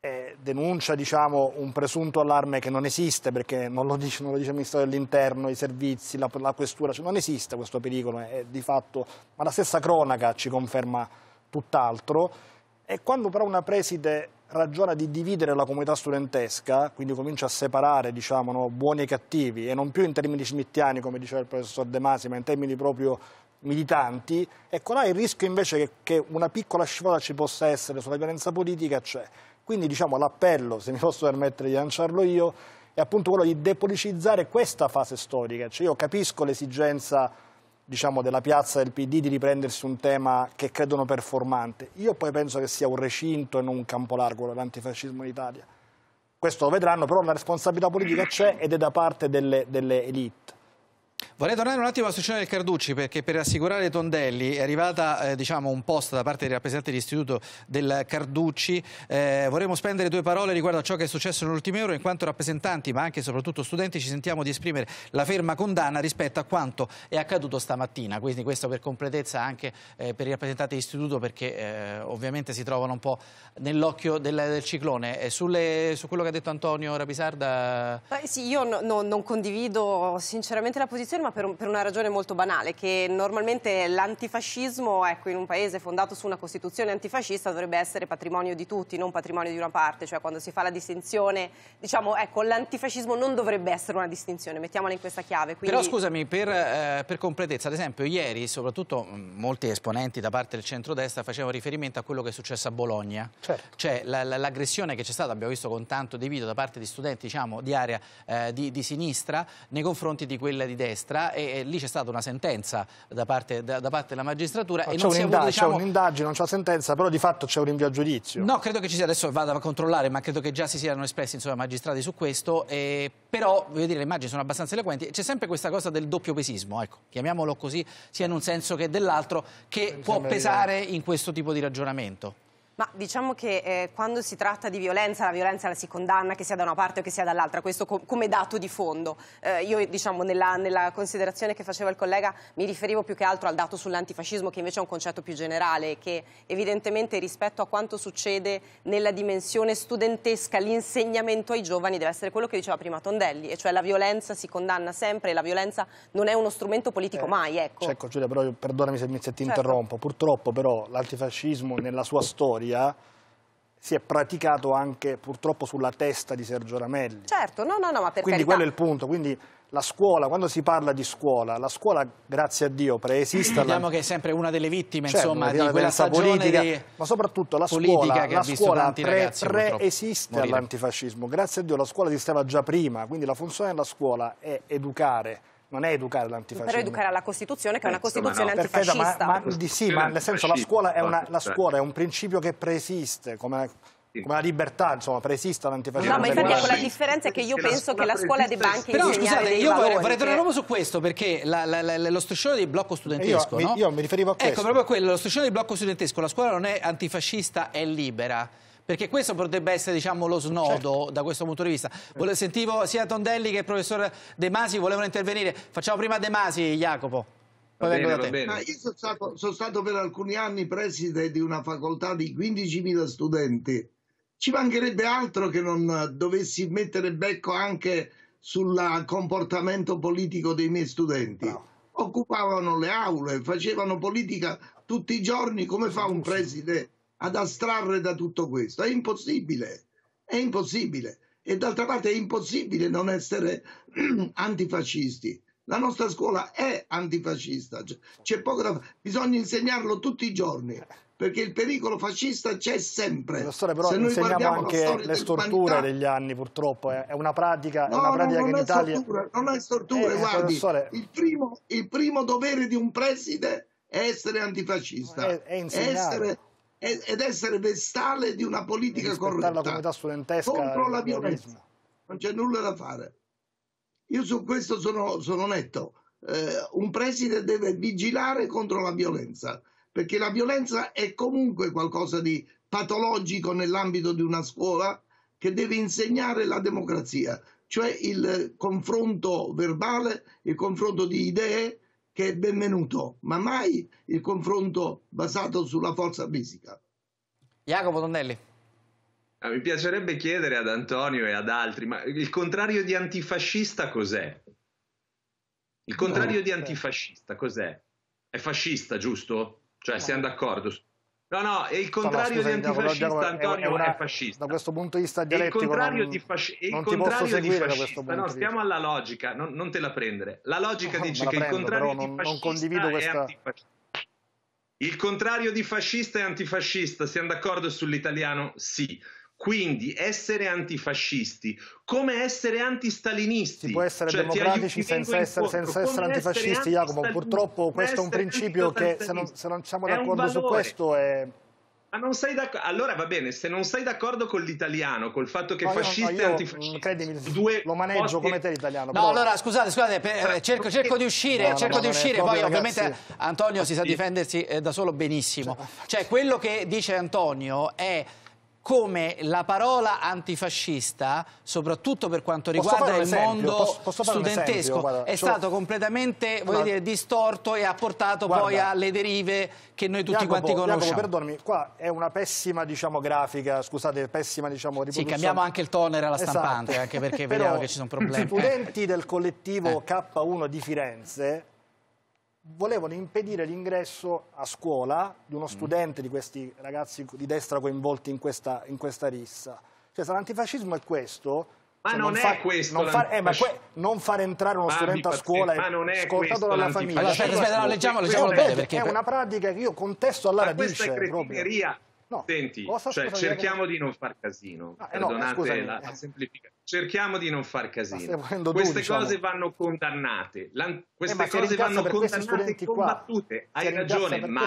eh, denuncia diciamo, un presunto allarme che non esiste, perché non lo dice, non lo dice il Ministero dell'Interno, i servizi, la, la questura, cioè non esiste questo pericolo, è di fatto, ma la stessa cronaca ci conferma tutt'altro. E quando però una preside ragiona di dividere la comunità studentesca, quindi comincia a separare diciamo, no, buoni e cattivi, e non più in termini smittiani, come diceva il professor De Masi, ma in termini proprio militanti, ecco là il rischio invece che, che una piccola scivolata ci possa essere sulla violenza politica c'è. Quindi diciamo, l'appello, se mi posso permettere di lanciarlo io, è appunto quello di depolicizzare questa fase storica. Cioè, io capisco l'esigenza diciamo, della piazza del PD di riprendersi un tema che credono performante. Io poi penso che sia un recinto e non un campo largo l'antifascismo in Italia. Questo lo vedranno, però la responsabilità politica c'è ed è da parte delle, delle elite. Vorrei tornare un attimo alla situazione del Carducci perché per assicurare Tondelli è arrivata eh, diciamo, un post da parte dei rappresentanti dell'istituto del Carducci. Eh, vorremmo spendere due parole riguardo a ciò che è successo nell'ultimo euro. In quanto rappresentanti ma anche e soprattutto studenti ci sentiamo di esprimere la ferma condanna rispetto a quanto è accaduto stamattina. Quindi questo per completezza anche eh, per i rappresentanti dell'istituto perché eh, ovviamente si trovano un po' nell'occhio del, del, ciclone. Sulle, su quello che ha detto Antonio Rapisarda... Beh, sì, io no, no, non condivido sinceramente la posizione discussione, ma per, un, per una ragione molto banale, che normalmente l'antifascismo, ecco, in un paese fondato su una Costituzione antifascista dovrebbe essere patrimonio di tutti, non patrimonio di una parte, cioè quando si fa la distinzione, diciamo, ecco, l'antifascismo non dovrebbe essere una distinzione, mettiamola in questa chiave. Quindi... Però scusami, per, eh, per completezza, ad esempio, ieri soprattutto mm, molti esponenti da parte del centrodestra facevano riferimento a quello che è successo a Bologna, certo. cioè l'aggressione che c'è stata, abbiamo visto con tanto di video da parte di studenti, diciamo, di area eh, di, di sinistra nei confronti di quella di destra destra e, e lì c'è stata una sentenza da parte, da, da parte della magistratura. No, c'è diciamo un'indagine, diciamo... un non c'è sentenza, però di fatto c'è un rinvio a giudizio. No, credo che ci sia, adesso vado a controllare, ma credo che già si siano espressi insomma, magistrati su questo, eh, però voglio dire, le immagini sono abbastanza eloquenti, c'è sempre questa cosa del doppio pesismo, ecco, chiamiamolo così, sia in un senso che dell'altro, che può pesare in questo tipo di ragionamento. Ma diciamo che eh, quando si tratta di violenza, la violenza la si condanna che sia da una parte o che sia dall'altra, questo com come dato di fondo. Eh, io diciamo nella, nella, considerazione che faceva il collega mi riferivo più che altro al dato sull'antifascismo che invece è un concetto più generale che evidentemente rispetto a quanto succede nella dimensione studentesca l'insegnamento ai giovani deve essere quello che diceva prima Tondelli e cioè la violenza si condanna sempre e la violenza non è uno strumento politico eh, mai. Ecco. Cioè, Giulia, però io, perdonami se, se ti certo. interrompo, purtroppo però l'antifascismo nella sua storia storia si è praticato anche purtroppo sulla testa di Sergio Ramelli. Certo, no, no, no, ma per Quindi carità. quello è il punto, quindi la scuola, quando si parla di scuola, la scuola, grazie a Dio, preesiste... Vediamo che è sempre una delle vittime, certo, insomma, di quella stagione politica, di... Ma soprattutto la scuola, la scuola pre, preesiste all'antifascismo. Grazie a Dio la scuola esisteva già prima, quindi la funzione della scuola è educare, non è educare l'antifascismo. Però educare alla Costituzione, che è una eh, Costituzione Insomma, no. antifascista. Perfetto, ma, ma, sì, ma nel senso la scuola, una, la scuola è un principio che preesiste, come come la libertà, insomma, preesista l'antifascismo. No, ma infatti ecco la differenza è che io penso che la scuola debba anche Però scusate, io vorrei, vorrei tornare proprio su questo, perché la, la, la, lo striscione del blocco studentesco, io, no? mi, io mi riferivo a ecco, questo. Ecco, proprio quello, lo striscione del blocco studentesco, la scuola non è antifascista, è libera. Perché questo potrebbe essere diciamo, lo snodo certo. da questo punto di vista. Vole sentivo sia Tondelli che il professor De Masi volevano intervenire. Facciamo prima De Masi, Jacopo. Bene, io sono stato, sono stato, per alcuni anni preside di una facoltà di 15.000 studenti. Ci mancherebbe altro che non dovessi mettere becco anche sul comportamento politico dei miei studenti. No. Occupavano le aule, facevano politica tutti i giorni come fa un preside ad astrarre da tutto questo. È impossibile, è impossibile. E d'altra parte è impossibile non essere (clears throat) antifascisti. La nostra scuola è antifascista, c'è poco da... bisogna insegnarlo tutti i giorni, perché il pericolo fascista c'è sempre. Professore, però Se noi insegniamo anche le storture degli anni, purtroppo, eh. è una pratica, no, è una pratica no, che in Italia... Stortura, non è storture, eh, eh, guardi, il, primo, il, primo, dovere di un preside è essere antifascista, eh, è, è essere ed essere vestale di una politica corretta contro la violenza. Non c'è nulla da fare. Io su questo sono, sono netto. Eh, un preside deve vigilare contro la violenza, perché la violenza è comunque qualcosa di patologico nell'ambito di una scuola che deve insegnare la democrazia, cioè il confronto verbale, il confronto di idee, che è benvenuto, ma mai il confronto basato sulla forza fisica. Jacopo Tonnelli. Ah, mi piacerebbe chiedere ad Antonio e ad altri, ma il contrario di antifascista cos'è? Il contrario no, di antifascista cos'è? È fascista, giusto? Cioè, no. siamo d'accordo? su No, no, è il contrario no, no, scusami, di antifascista, Giacomo, Antonio, è, una, è, fascista. Da questo punto di vista dialettico il contrario non, di fasci- non ti posso seguire da questo punto No, stiamo alla logica, non, non, te la prendere. La logica no, (laughs) dice la che prendo, il contrario di non, non condivido questa... è antifascista. Il contrario di fascista è antifascista, siamo d'accordo sull'italiano? Sì. Quindi essere antifascisti, come essere antistalinisti. Si può essere cioè, democratici senza essere, senza essere antifascisti, Jacopo. Purtroppo questo è un principio che, se non, se non siamo d'accordo su questo, è... Ma non sei d'accordo? Allora va bene, se non sei d'accordo con l'italiano, col fatto che no, fascista no, e antifascista... Credimi, due lo maneggio posti... come te l'italiano. No, però... allora scusate, scusate, per, eh, cerco, cerco, di uscire, no, cerco di uscire, poi ragazzi... ovviamente Antonio si sa difendersi eh, da solo benissimo. Cioè quello che dice Antonio è come la parola antifascista, soprattutto per quanto riguarda il mondo posso, posso studentesco, è stato completamente Ma... dire, distorto e ha portato guarda, poi alle derive che noi tutti Jacopo, quanti conosciamo. Jacopo, perdonami, qua è una pessima diciamo, grafica, scusate, pessima diciamo, riproduzione. Sì, cambiamo anche il toner alla esatto. stampante, esatto. anche perché vediamo che ci sono (laughs) problemi. Gli Studenti del collettivo eh. K1 di Firenze volevano impedire l'ingresso a scuola di uno mm. studente di questi ragazzi di destra coinvolti in questa, in questa rissa. Cioè, se l'antifascismo è questo... Ma cioè, non, non, è fa, questo non, fa, eh, ma que, non far entrare uno ah, studente a scuola eh, ma non dalla famiglia. Allora, aspetta, aspetta, no, leggiamo, leggiamo bene. Perché, perché è una pratica che io contesto alla ma radice. Questa è No, Senti, cioè, cerchiamo che... di non far casino. Ah, eh, Perdonate no, la, la semplificazione cerchiamo di non far casino. Queste diciamo. cose vanno condannate. La, queste eh, cose vanno condannate e combattute. Qua. Hai ragione, ma...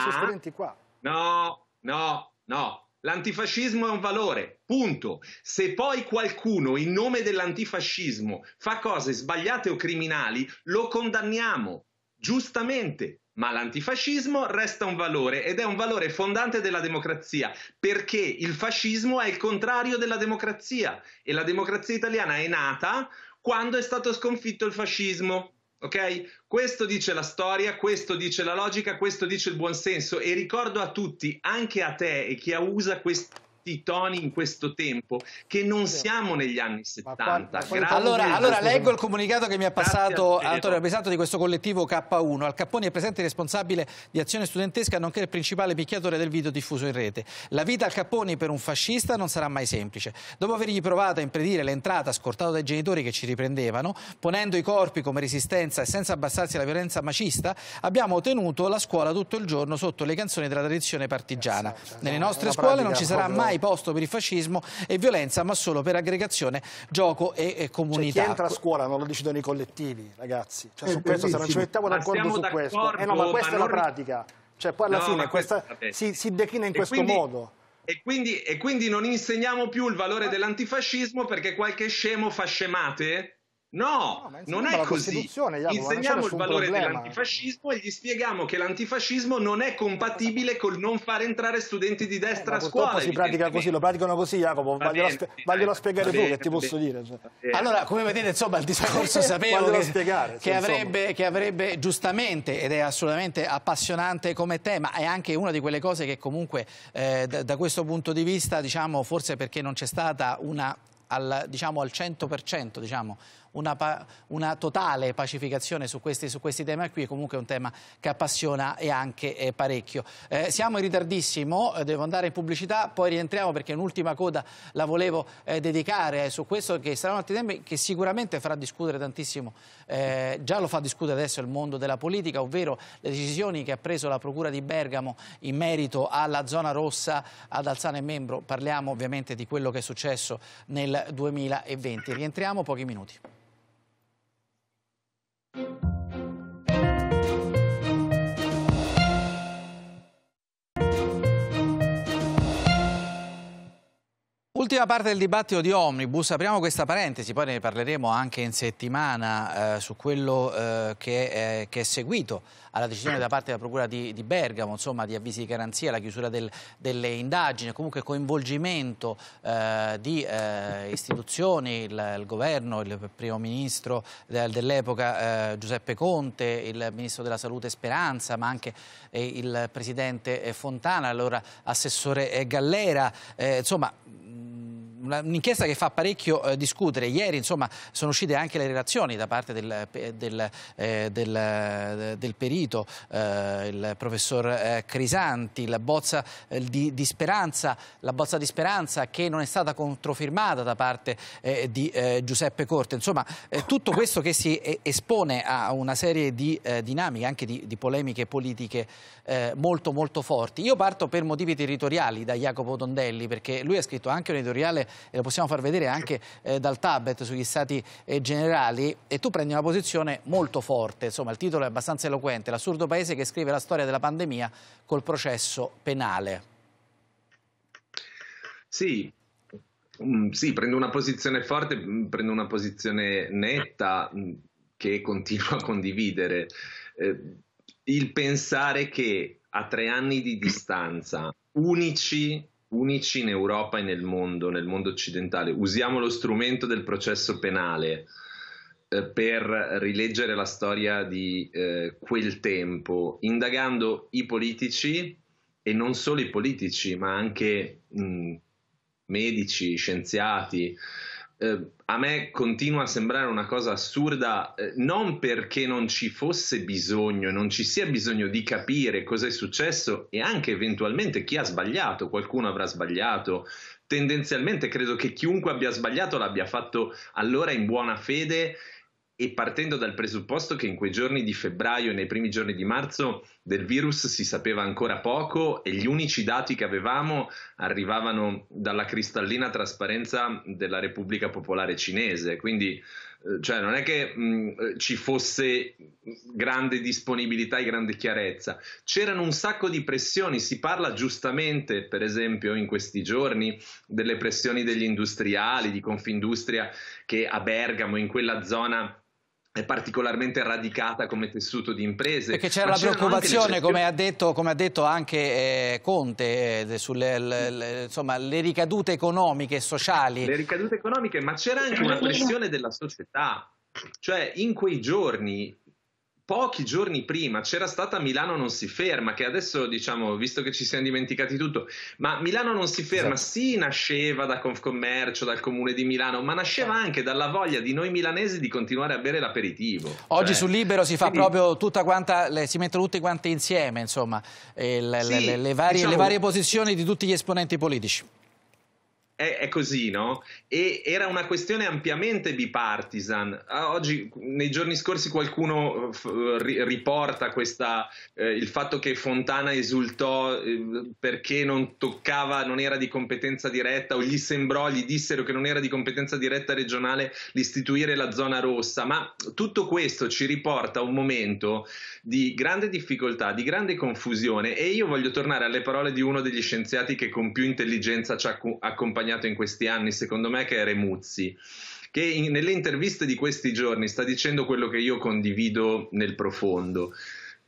No, no, no. L'antifascismo è un valore, punto. Se poi qualcuno in nome dell'antifascismo fa cose sbagliate o criminali, lo condanniamo, giustamente, ma l'antifascismo resta un valore ed è un valore fondante della democrazia, perché il fascismo è il contrario della democrazia e la democrazia italiana è nata quando è stato sconfitto il fascismo. Ok? Questo dice la storia, questo dice la logica, questo dice il buonsenso e ricordo a tutti, anche a te e chi usa questo certi toni in questo tempo che non siamo negli anni 70. allora, allora leggo il comunicato che mi ha passato Antonio Besato di questo collettivo K1. Al Capponi è presente il responsabile di azione studentesca, nonché il principale picchiatore del video diffuso in rete. La vita al Capponi per un fascista non sarà mai semplice. Dopo avergli provato a impedire l'entrata, scortato dai genitori che ci riprendevano, ponendo i corpi come resistenza e senza abbassarsi alla violenza macista, abbiamo tenuto la scuola tutto il giorno sotto le canzoni della tradizione partigiana. Nelle nostre scuole non ci sarà mai mai posto per il fascismo e violenza, ma solo per aggregazione, gioco e, e comunità. Cioè, chi entra a scuola non lo decidono i collettivi, ragazzi. Cioè, eh, su questo, se non ci mettiamo d'accordo su questo. Eh no, ma questa ma è la non... pratica. Cioè, poi alla no, fine questa, si, si, declina in e questo quindi... modo. E quindi, e quindi, non insegniamo più il valore dell'antifascismo perché qualche scemo fa scemate No, no non è così. Insegniamo il valore problema. dell'antifascismo e gli spieghiamo che l'antifascismo non è compatibile col non far entrare studenti di destra eh, a scuola. si pratica così, lo praticano così, Jacopo. Va vaglielo, bene, vaglielo dai, spiegare bene, tu, che ti posso dire. Cioè. Allora, come vedete, insomma, il discorso (laughs) sapevo che, spiegare, che, avrebbe, che avrebbe giustamente, ed è assolutamente appassionante come tema, è anche una di quelle cose che comunque eh, da, da questo punto di vista, diciamo, forse perché non c'è stata una al, diciamo, al 100% diciamo, una, una totale pacificazione su questi, su questi, temi qui, comunque è un tema che appassiona e anche eh, parecchio. Eh, siamo in ritardissimo, eh, devo andare in pubblicità, poi rientriamo perché un'ultima coda la volevo eh, dedicare eh, su questo che saranno altri temi che sicuramente farà discutere tantissimo, già lo fa discutere adesso il mondo della politica, ovvero le decisioni che ha preso la Procura di Bergamo in merito alla zona rossa ad Alzano e Membro. Parliamo ovviamente di quello che è successo nel 2020. Rientriamo pochi minuti. Thank you. Ultima parte del dibattito di Omnibus, apriamo questa parentesi, poi ne parleremo anche in settimana eh, su quello eh, che, è, che, è seguito alla decisione da parte della Procura di, di Bergamo, insomma, di avvisi di garanzia, la chiusura del, delle indagini, comunque coinvolgimento eh, di eh, istituzioni, il, il, governo, il primo ministro dell'epoca eh, Giuseppe Conte, il ministro della Salute Speranza, ma anche eh, il presidente Fontana, allora assessore Gallera, insomma un'inchiesta che fa parecchio eh, discutere. Ieri insomma, sono uscite anche le relazioni da parte del, del, eh, del, eh, del perito, eh, il professor eh, Crisanti, la bozza eh, di, di, speranza, la bozza di speranza che non è stata controfirmata da parte di Giuseppe Corte. Insomma, tutto questo che si espone a una serie di dinamiche, anche di, di polemiche politiche molto molto forti. Io parto per motivi territoriali da Jacopo Tondelli perché lui ha scritto anche un editoriale e lo possiamo far vedere anche eh, dal tablet sugli stati eh, generali, e tu prendi una posizione molto forte, insomma il titolo è abbastanza eloquente, l'assurdo paese che scrive la storia della pandemia col processo penale. Sì, Mm, sì, prendo una posizione forte, mm, prendo una posizione netta mh, mm, che continuo a condividere. Eh, il pensare che a tre anni di distanza, unici unici in Europa e nel mondo, nel mondo occidentale. Usiamo lo strumento del processo penale eh, per rileggere la storia di eh, quel tempo, indagando i politici e non solo i politici, ma anche mh, medici, scienziati, eh, a me continua a sembrare una cosa assurda, eh, non perché non ci fosse bisogno, non ci sia bisogno di capire cosa è successo e anche eventualmente chi ha sbagliato, qualcuno avrà sbagliato. Tendenzialmente credo che chiunque abbia sbagliato l'abbia fatto allora in buona fede e partendo dal presupposto che in quei giorni di febbraio e nei primi giorni di marzo del virus si sapeva ancora poco e gli unici dati che avevamo arrivavano dalla cristallina trasparenza della Repubblica Popolare Cinese, quindi eh, cioè, non è che mh, eh, ci fosse grande disponibilità e grande chiarezza, c'erano un sacco di pressioni, si parla giustamente per esempio in questi giorni delle pressioni degli industriali, di Confindustria che a Bergamo in quella zona particolarmente radicata come tessuto di imprese. Perché c'era la preoccupazione, come, ha detto, come, ha detto, anche eh, Conte, eh, sulle le, le, insomma, le ricadute economiche e sociali. Le ricadute economiche, ma c'era anche una pressione della società. Cioè, in quei giorni pochi giorni prima c'era stata Milano non si ferma, che adesso diciamo, visto che ci siamo dimenticati tutto, ma Milano non si ferma esatto. sì nasceva da Confcommercio, dal comune di Milano, ma nasceva esatto. anche dalla voglia di noi milanesi di continuare a bere l'aperitivo. Oggi cioè, sul Libero si fa quindi... proprio tutta quanta, le, si mettono tutte quante insieme, insomma, eh, le, sì, le, varie, diciamo... le varie posizioni di tutti gli esponenti politici è, è, così, no? E era una questione ampiamente bipartisan. Ah, oggi, nei giorni scorsi, qualcuno riporta questa, eh, il fatto che Fontana esultò eh, perché non toccava, non era di competenza diretta, o gli sembrò, gli dissero che non era di competenza diretta regionale l'istituire la zona rossa. Ma tutto questo ci riporta a un momento di grande difficoltà, di grande confusione. E io voglio tornare alle parole di uno degli scienziati che con più intelligenza ci ha accompagnato accompagnato in questi anni, secondo me, che è Remuzzi, che in, nelle interviste di questi giorni sta dicendo quello che io condivido nel profondo.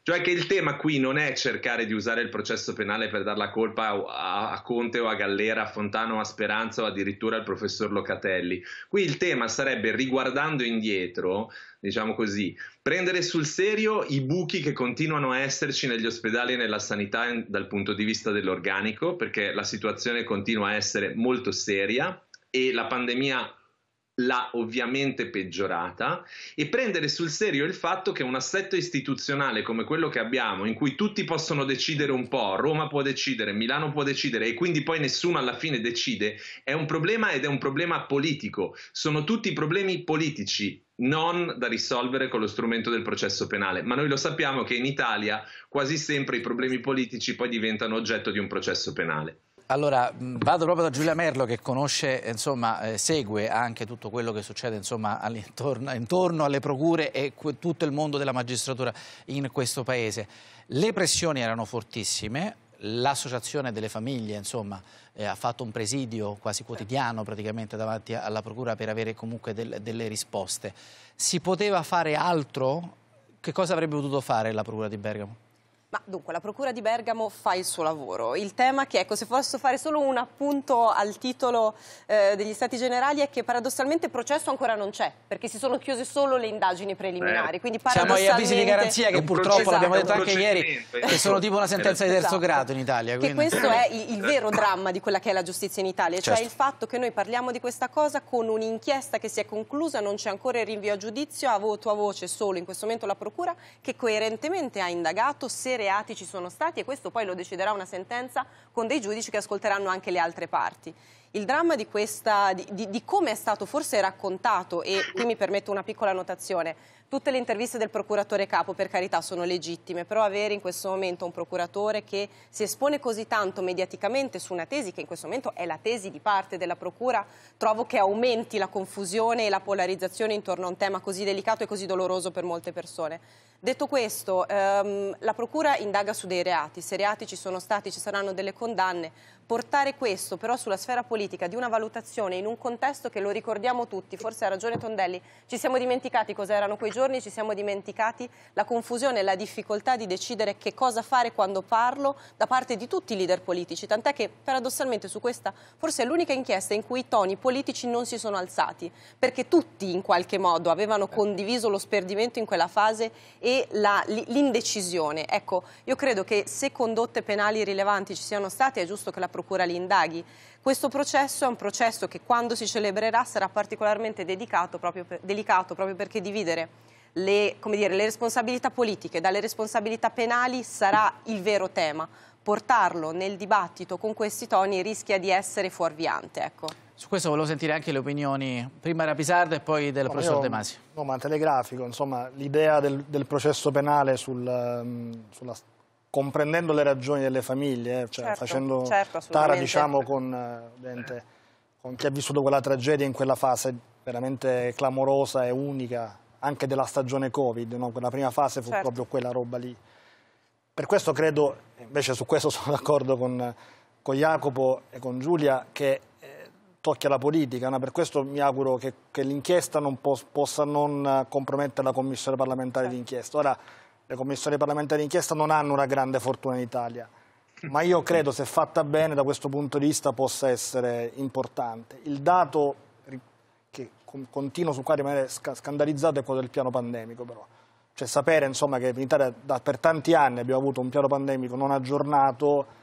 Cioè che il tema qui non è cercare di usare il processo penale per dare la colpa a, a, Conte o a Gallera, a Fontano o a Speranza o addirittura al professor Locatelli. Qui il tema sarebbe, riguardando indietro, diciamo così, prendere sul serio i buchi che continuano a esserci negli ospedali e nella sanità in, dal punto di vista dell'organico, perché la situazione continua a essere molto seria e la pandemia l'ha ovviamente peggiorata e prendere sul serio il fatto che un assetto istituzionale come quello che abbiamo, in cui tutti possono decidere un po', Roma può decidere, Milano può decidere e quindi poi nessuno alla fine decide, è un problema ed è un problema politico. Sono tutti problemi politici non da risolvere con lo strumento del processo penale, ma noi lo sappiamo che in Italia quasi sempre i problemi politici poi diventano oggetto di un processo penale. Allora, mm, vado proprio da Giulia Merlo che conosce, eh, insomma, eh, segue anche tutto quello che succede insomma, intorno, intorno alle procure e tutto il mondo della magistratura in questo paese. Le pressioni erano fortissime, l'associazione delle famiglie insomma, eh, ha fatto un presidio quasi quotidiano praticamente davanti alla procura per avere comunque del, delle risposte. Si poteva fare altro? Che cosa avrebbe potuto fare la procura di Bergamo? Ma dunque, la Procura di Bergamo fa il suo lavoro. Il tema che, ecco, se posso fare solo un appunto al titolo eh, degli Stati Generali, è che paradossalmente il processo ancora non c'è, perché si sono chiuse solo le indagini preliminari. Quindi paradossalmente... Siamo agli avvisi di garanzia, che purtroppo l'abbiamo detto anche ieri, che sono tipo una sentenza di terzo esatto. grado in Italia. Quindi... Che questo è il, il, vero eh. dramma di quella che è la giustizia in Italia, cioè certo. il fatto che noi parliamo di questa cosa con un'inchiesta che si è conclusa, non c'è ancora il rinvio a giudizio, ha voto a voce solo in questo momento la Procura, che coerentemente ha indagato se reati ci sono stati e questo poi lo deciderà una sentenza con dei giudici che ascolteranno anche le altre parti. Il dramma di, questa, di, di, di come è stato forse raccontato, e qui mi permetto una piccola notazione, Tutte le interviste del procuratore capo, per carità, sono legittime, però avere in questo momento un procuratore che si espone così tanto mediaticamente su una tesi che in questo momento è la tesi di parte della procura, trovo che aumenti la confusione e la polarizzazione intorno a un tema così delicato e così doloroso per molte persone. Detto questo, ehm, la procura indaga su dei reati, se reati ci sono stati ci saranno delle condanne, portare questo però sulla sfera politica di una valutazione in un contesto che lo ricordiamo tutti, forse ha ragione Tondelli, ci siamo dimenticati cosa erano quei giorni, ci siamo dimenticati la confusione e la difficoltà di decidere che cosa fare quando parlo da parte di tutti i leader politici, tant'è che paradossalmente su questa forse è l'unica inchiesta in cui i toni politici non si sono alzati, perché tutti in qualche modo avevano certo. condiviso lo sperdimento in quella fase e l'indecisione. Ecco, io credo che se condotte penali rilevanti ci siano state è giusto che la Procura li indaghi. Questo processo è un processo che quando si celebrerà sarà particolarmente proprio per, delicato proprio perché dividere le, dire, le responsabilità politiche dalle responsabilità penali sarà il vero tema. Portarlo nel dibattito con questi toni rischia di essere fuorviante. Ecco. Su questo volevo sentire anche le opinioni, prima della Pisarda e poi del no, professor io, De Masi. No, ma telegrafico, insomma, l'idea del, del, processo penale sul, um, sulla comprendendo le ragioni delle famiglie, eh, cioè certo, facendo certo, tara diciamo, con, gente, eh, con chi ha vissuto quella tragedia in quella fase veramente clamorosa e unica, anche della stagione Covid, no? quella prima fase fu certo. proprio quella roba lì. Per questo credo, invece su questo (laughs) sono d'accordo con, con, Jacopo e con Giulia, che eh, tocchi alla politica, no? per questo mi auguro che, che l'inchiesta non po possa non compromettere la commissione parlamentare sì. Certo. d'inchiesta le commissioni parlamentari d'inchiesta non hanno una grande fortuna in Italia, ma io credo se fatta bene da questo punto di vista possa essere importante. Il dato che continuo su cui rimanere scandalizzato è quello del piano pandemico però. Cioè sapere insomma, che in Italia da, per tanti anni abbiamo avuto un piano pandemico non aggiornato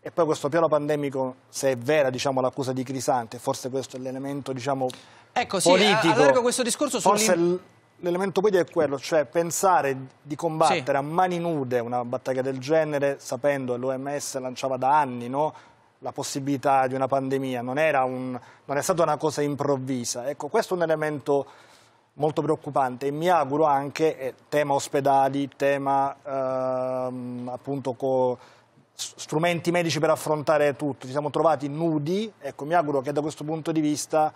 e poi questo piano pandemico, se è vera diciamo, l'accusa di Crisante, forse questo è l'elemento diciamo, ecco, sì, politico. Ecco, sì, allargo questo discorso sull'impatto L'elemento guida è quello, cioè pensare di combattere sì. a mani nude una battaglia del genere, sapendo che l'OMS lanciava da anni no? la possibilità di una pandemia, non, un, non, è stata una cosa improvvisa. Ecco, questo è un elemento molto preoccupante e mi auguro anche, eh, tema ospedali, tema ehm, appunto co, strumenti medici per affrontare tutto, ci siamo trovati nudi, ecco, mi auguro che da questo punto di vista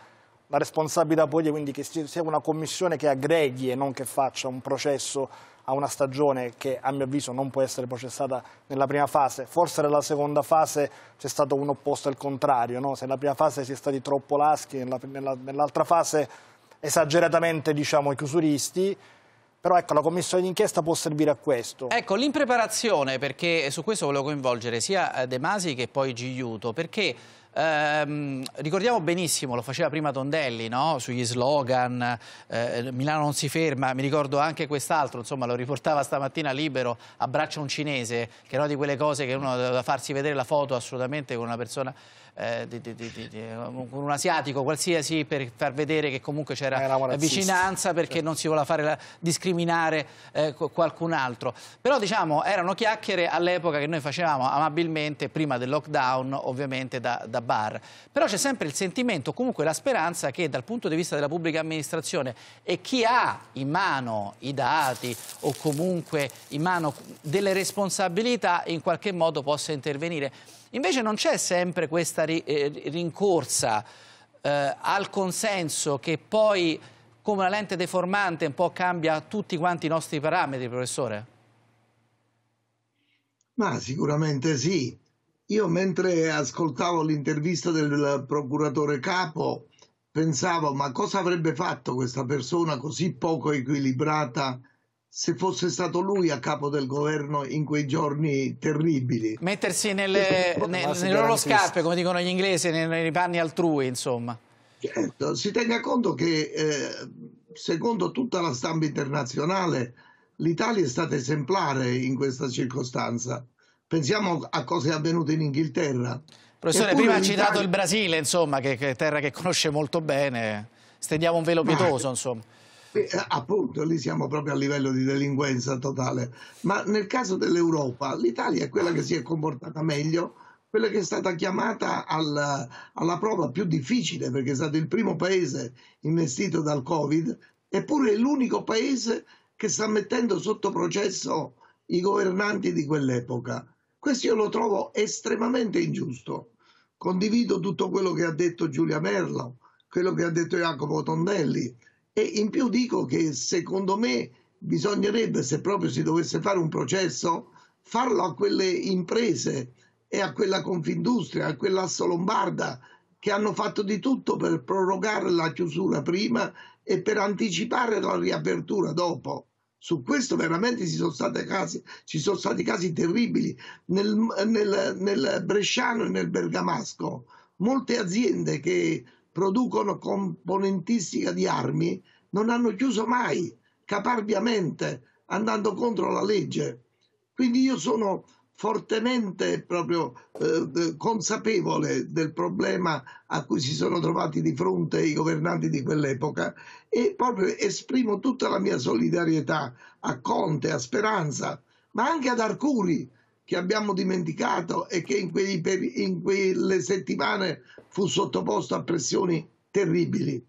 la responsabilità politica, quindi che sia una commissione che aggreghi e non che faccia un processo a una stagione che a mio avviso non può essere processata nella prima fase. Forse nella seconda fase c'è stato un opposto al contrario, no? se nella prima fase si è stati troppo laschi, nell'altra nella, nell fase esageratamente diciamo i chiusuristi, però ecco, la commissione d'inchiesta può servire a questo. Ecco, l'impreparazione, perché su questo volevo coinvolgere sia eh, De Masi che poi Gigliuto, perché Ehm, ricordiamo benissimo, lo faceva prima Tondelli, no? sugli slogan, eh, Milano non si ferma, mi ricordo anche quest'altro, insomma lo riportava stamattina libero, abbraccia un cinese, che era di quelle cose che uno doveva farsi vedere la foto assolutamente con una persona eh, di, di, di, con un asiatico qualsiasi per far vedere che comunque c'era vicinanza perché non si voleva fare la, discriminare eh, qualcun altro. Però diciamo erano chiacchiere all'epoca che noi facevamo amabilmente prima del lockdown ovviamente da, da bar. Però c'è sempre il sentimento, comunque la speranza che dal punto di vista della pubblica amministrazione e chi ha in mano i dati o comunque in mano delle responsabilità in qualche modo possa intervenire. Invece non c'è sempre questa eh, ri rincorsa eh, al consenso che poi come una lente deformante un po' cambia tutti quanti i nostri parametri, professore? Ma sicuramente sì. Io mentre ascoltavo l'intervista del procuratore capo pensavo ma cosa avrebbe fatto questa persona così poco equilibrata se fosse stato lui a capo del governo in quei giorni terribili. Mettersi nelle, ne, nelle loro scarpe, come dicono gli inglesi, nei, nei panni altrui, insomma. Certo, si tenga conto che eh, secondo tutta la stampa internazionale l'Italia è stata esemplare in questa circostanza. Pensiamo a cosa è avvenuto in Inghilterra. Professore, Eppure prima ha citato il Brasile, insomma, che, che è terra che conosce molto bene. Stendiamo un velo pietoso, Ma... insomma. Eh, appunto, lì siamo proprio a livello di delinquenza totale. Ma nel caso dell'Europa, l'Italia è quella che si è comportata meglio, quella che è stata chiamata al, alla prova più difficile, perché è stato il primo paese investito dal Covid, eppure è l'unico paese che sta mettendo sotto processo i governanti di quell'epoca. Questo io lo trovo estremamente ingiusto. Condivido tutto quello che ha detto Giulia Merlo, quello che ha detto Jacopo Tondelli, e in più dico che secondo me bisognerebbe, se proprio si dovesse fare un processo, farlo a quelle imprese e a quella Confindustria, a quella Lombarda che hanno fatto di tutto per prorogare la chiusura prima e per anticipare la riapertura dopo. Su questo veramente ci sono, casi, ci sono stati casi, terribili nel, nel, nel Bresciano e nel Bergamasco. Molte aziende che producono componentistica di armi non hanno chiuso mai, caparbiamente, andando contro la legge. Quindi io sono fortemente proprio eh, eh, consapevole del problema a cui si sono trovati di fronte i governanti di quell'epoca e proprio esprimo tutta la mia solidarietà a Conte, a Speranza, ma anche ad Arcuri, che abbiamo dimenticato e che in, quei, in quelle settimane fu sottoposto a pressioni terribili.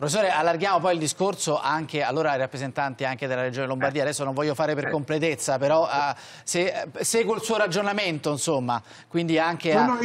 Professore, allarghiamo poi il discorso anche allora, ai rappresentanti anche della Regione Lombardia. Eh. Adesso non voglio fare per eh. completezza, però uh, se, seguo il suo ragionamento, insomma, quindi anche a...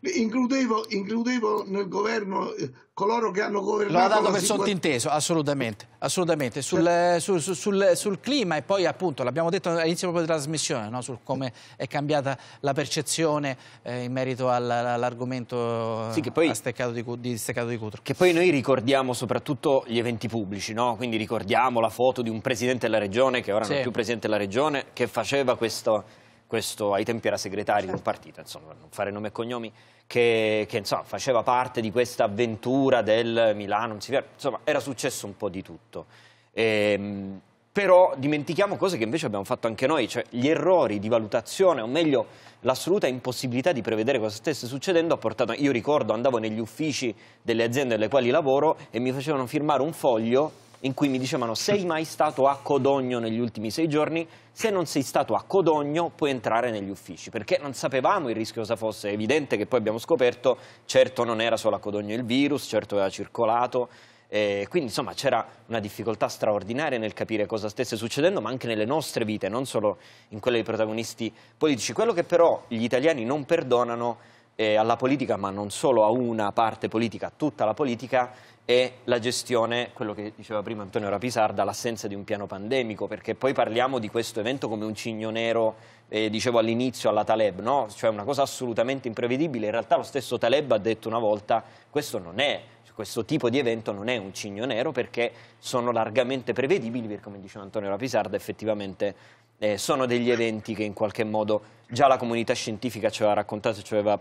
Includevo, includevo, nel governo eh, coloro che hanno governato. Lo ha dato per sottinteso, assolutamente, assolutamente. Sul, eh, sul, sul, eh, sul, clima e poi appunto, l'abbiamo detto all'inizio proprio della trasmissione, no? su come è cambiata la percezione eh, in merito all'argomento sì, steccato di, di, steccato di Cutro. Che poi noi ricordiamo soprattutto gli eventi pubblici, no? quindi ricordiamo la foto di un presidente della regione, che ora sì. non è più presidente della regione, che faceva questo questo ai tempi era segretario di un certo. partito, insomma, non fare nome e cognomi, che, che insomma, faceva parte di questa avventura del Milano, insomma era successo un po' di tutto. Ehm, però dimentichiamo cose che invece abbiamo fatto anche noi, cioè gli errori di valutazione, o meglio l'assoluta impossibilità di prevedere cosa stesse succedendo ha portato, io ricordo andavo negli uffici delle aziende nelle quali lavoro e mi facevano firmare un foglio in cui mi dicevano sei mai stato a Codogno negli ultimi sei giorni, se non sei stato a Codogno puoi entrare negli uffici, perché non sapevamo il rischio cosa fosse, è evidente che poi abbiamo scoperto, certo non era solo a Codogno il virus, certo aveva circolato, eh, quindi insomma c'era una difficoltà straordinaria nel capire cosa stesse succedendo, ma anche nelle nostre vite, non solo in quelle dei protagonisti politici. Quello che però gli italiani non perdonano eh, alla politica, ma non solo a una parte politica, a tutta la politica, è la gestione, quello che diceva prima Antonio Rapisarda, l'assenza di un piano pandemico, perché poi parliamo di questo evento come un cigno nero, eh, dicevo all'inizio, alla Taleb, no? cioè una cosa assolutamente imprevedibile. In realtà lo stesso Taleb ha detto una volta, questo non è questo tipo di evento non è un cigno nero perché sono largamente prevedibili, perché come diceva Antonio Rapisarda effettivamente eh, sono degli eventi che in qualche modo già la comunità scientifica ci aveva raccontato e ci aveva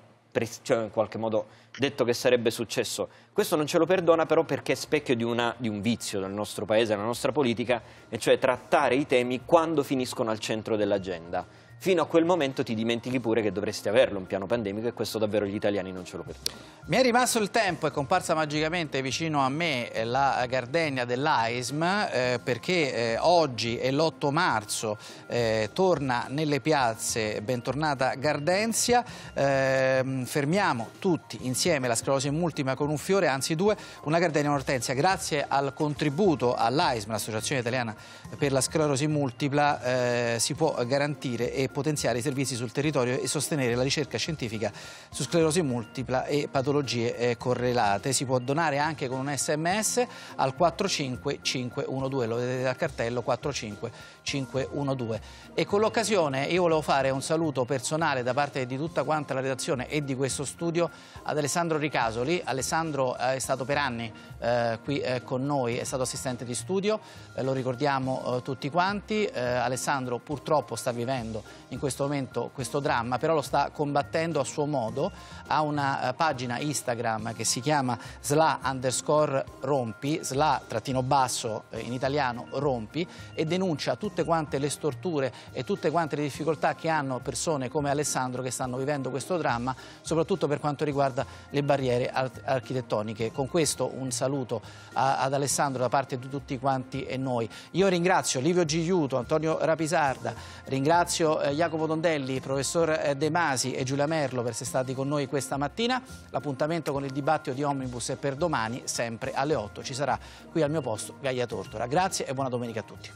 cioè in qualche modo detto che sarebbe successo. Questo non ce lo perdona però perché è specchio di, una, di un vizio del nostro paese, della nostra politica, e cioè trattare i temi quando finiscono al centro dell'agenda fino a quel momento ti dimentichi pure che dovresti averlo un piano pandemico e questo davvero gli italiani non ce lo perdono. Mi è rimasto il tempo, è comparsa magicamente vicino a me eh, la Gardenia dell'AISM eh, perché eh, oggi è l'8 marzo, eh, torna nelle piazze, bentornata Gardenzia, ehm, fermiamo tutti insieme la sclerosi in multima con un fiore, anzi due, una Gardenia e un'ortensia. Grazie al contributo all'AISM, l'Associazione Italiana per la Sclerosi Multipla, eh, si può garantire e potenziare i servizi sul territorio e sostenere la ricerca scientifica su sclerosi multipla e patologie eh, correlate. Si può donare anche con un sms al 45512, lo vedete dal cartello 45512. 512. E con l'occasione io volevo fare un saluto personale da parte di tutta quanta la redazione e di questo studio ad Alessandro Ricasoli. Alessandro eh, è stato per anni eh, qui eh, con noi, è stato assistente di studio, eh, lo ricordiamo eh, tutti quanti. Eh, Alessandro purtroppo sta vivendo in questo momento questo dramma, però lo sta combattendo a suo modo. Ha una pagina Instagram che si chiama sla underscore rompi, sla trattino basso in italiano rompi e denuncia tutti tutte quante le storture e tutte quante le difficoltà che hanno persone come Alessandro che stanno vivendo questo dramma, soprattutto per quanto riguarda le barriere architettoniche. Con questo un saluto a, ad Alessandro da parte di tutti quanti e noi. Io ringrazio Livio Gigliuto, Antonio Rapisarda, ringrazio eh, Jacopo Dondelli, professor eh, De Masi e Giulia Merlo per essere stati con noi questa mattina. L'appuntamento con il dibattito di Omnibus è per domani, sempre alle 8. Ci sarà qui al mio posto Gaia Tortora. Grazie e buona domenica a tutti.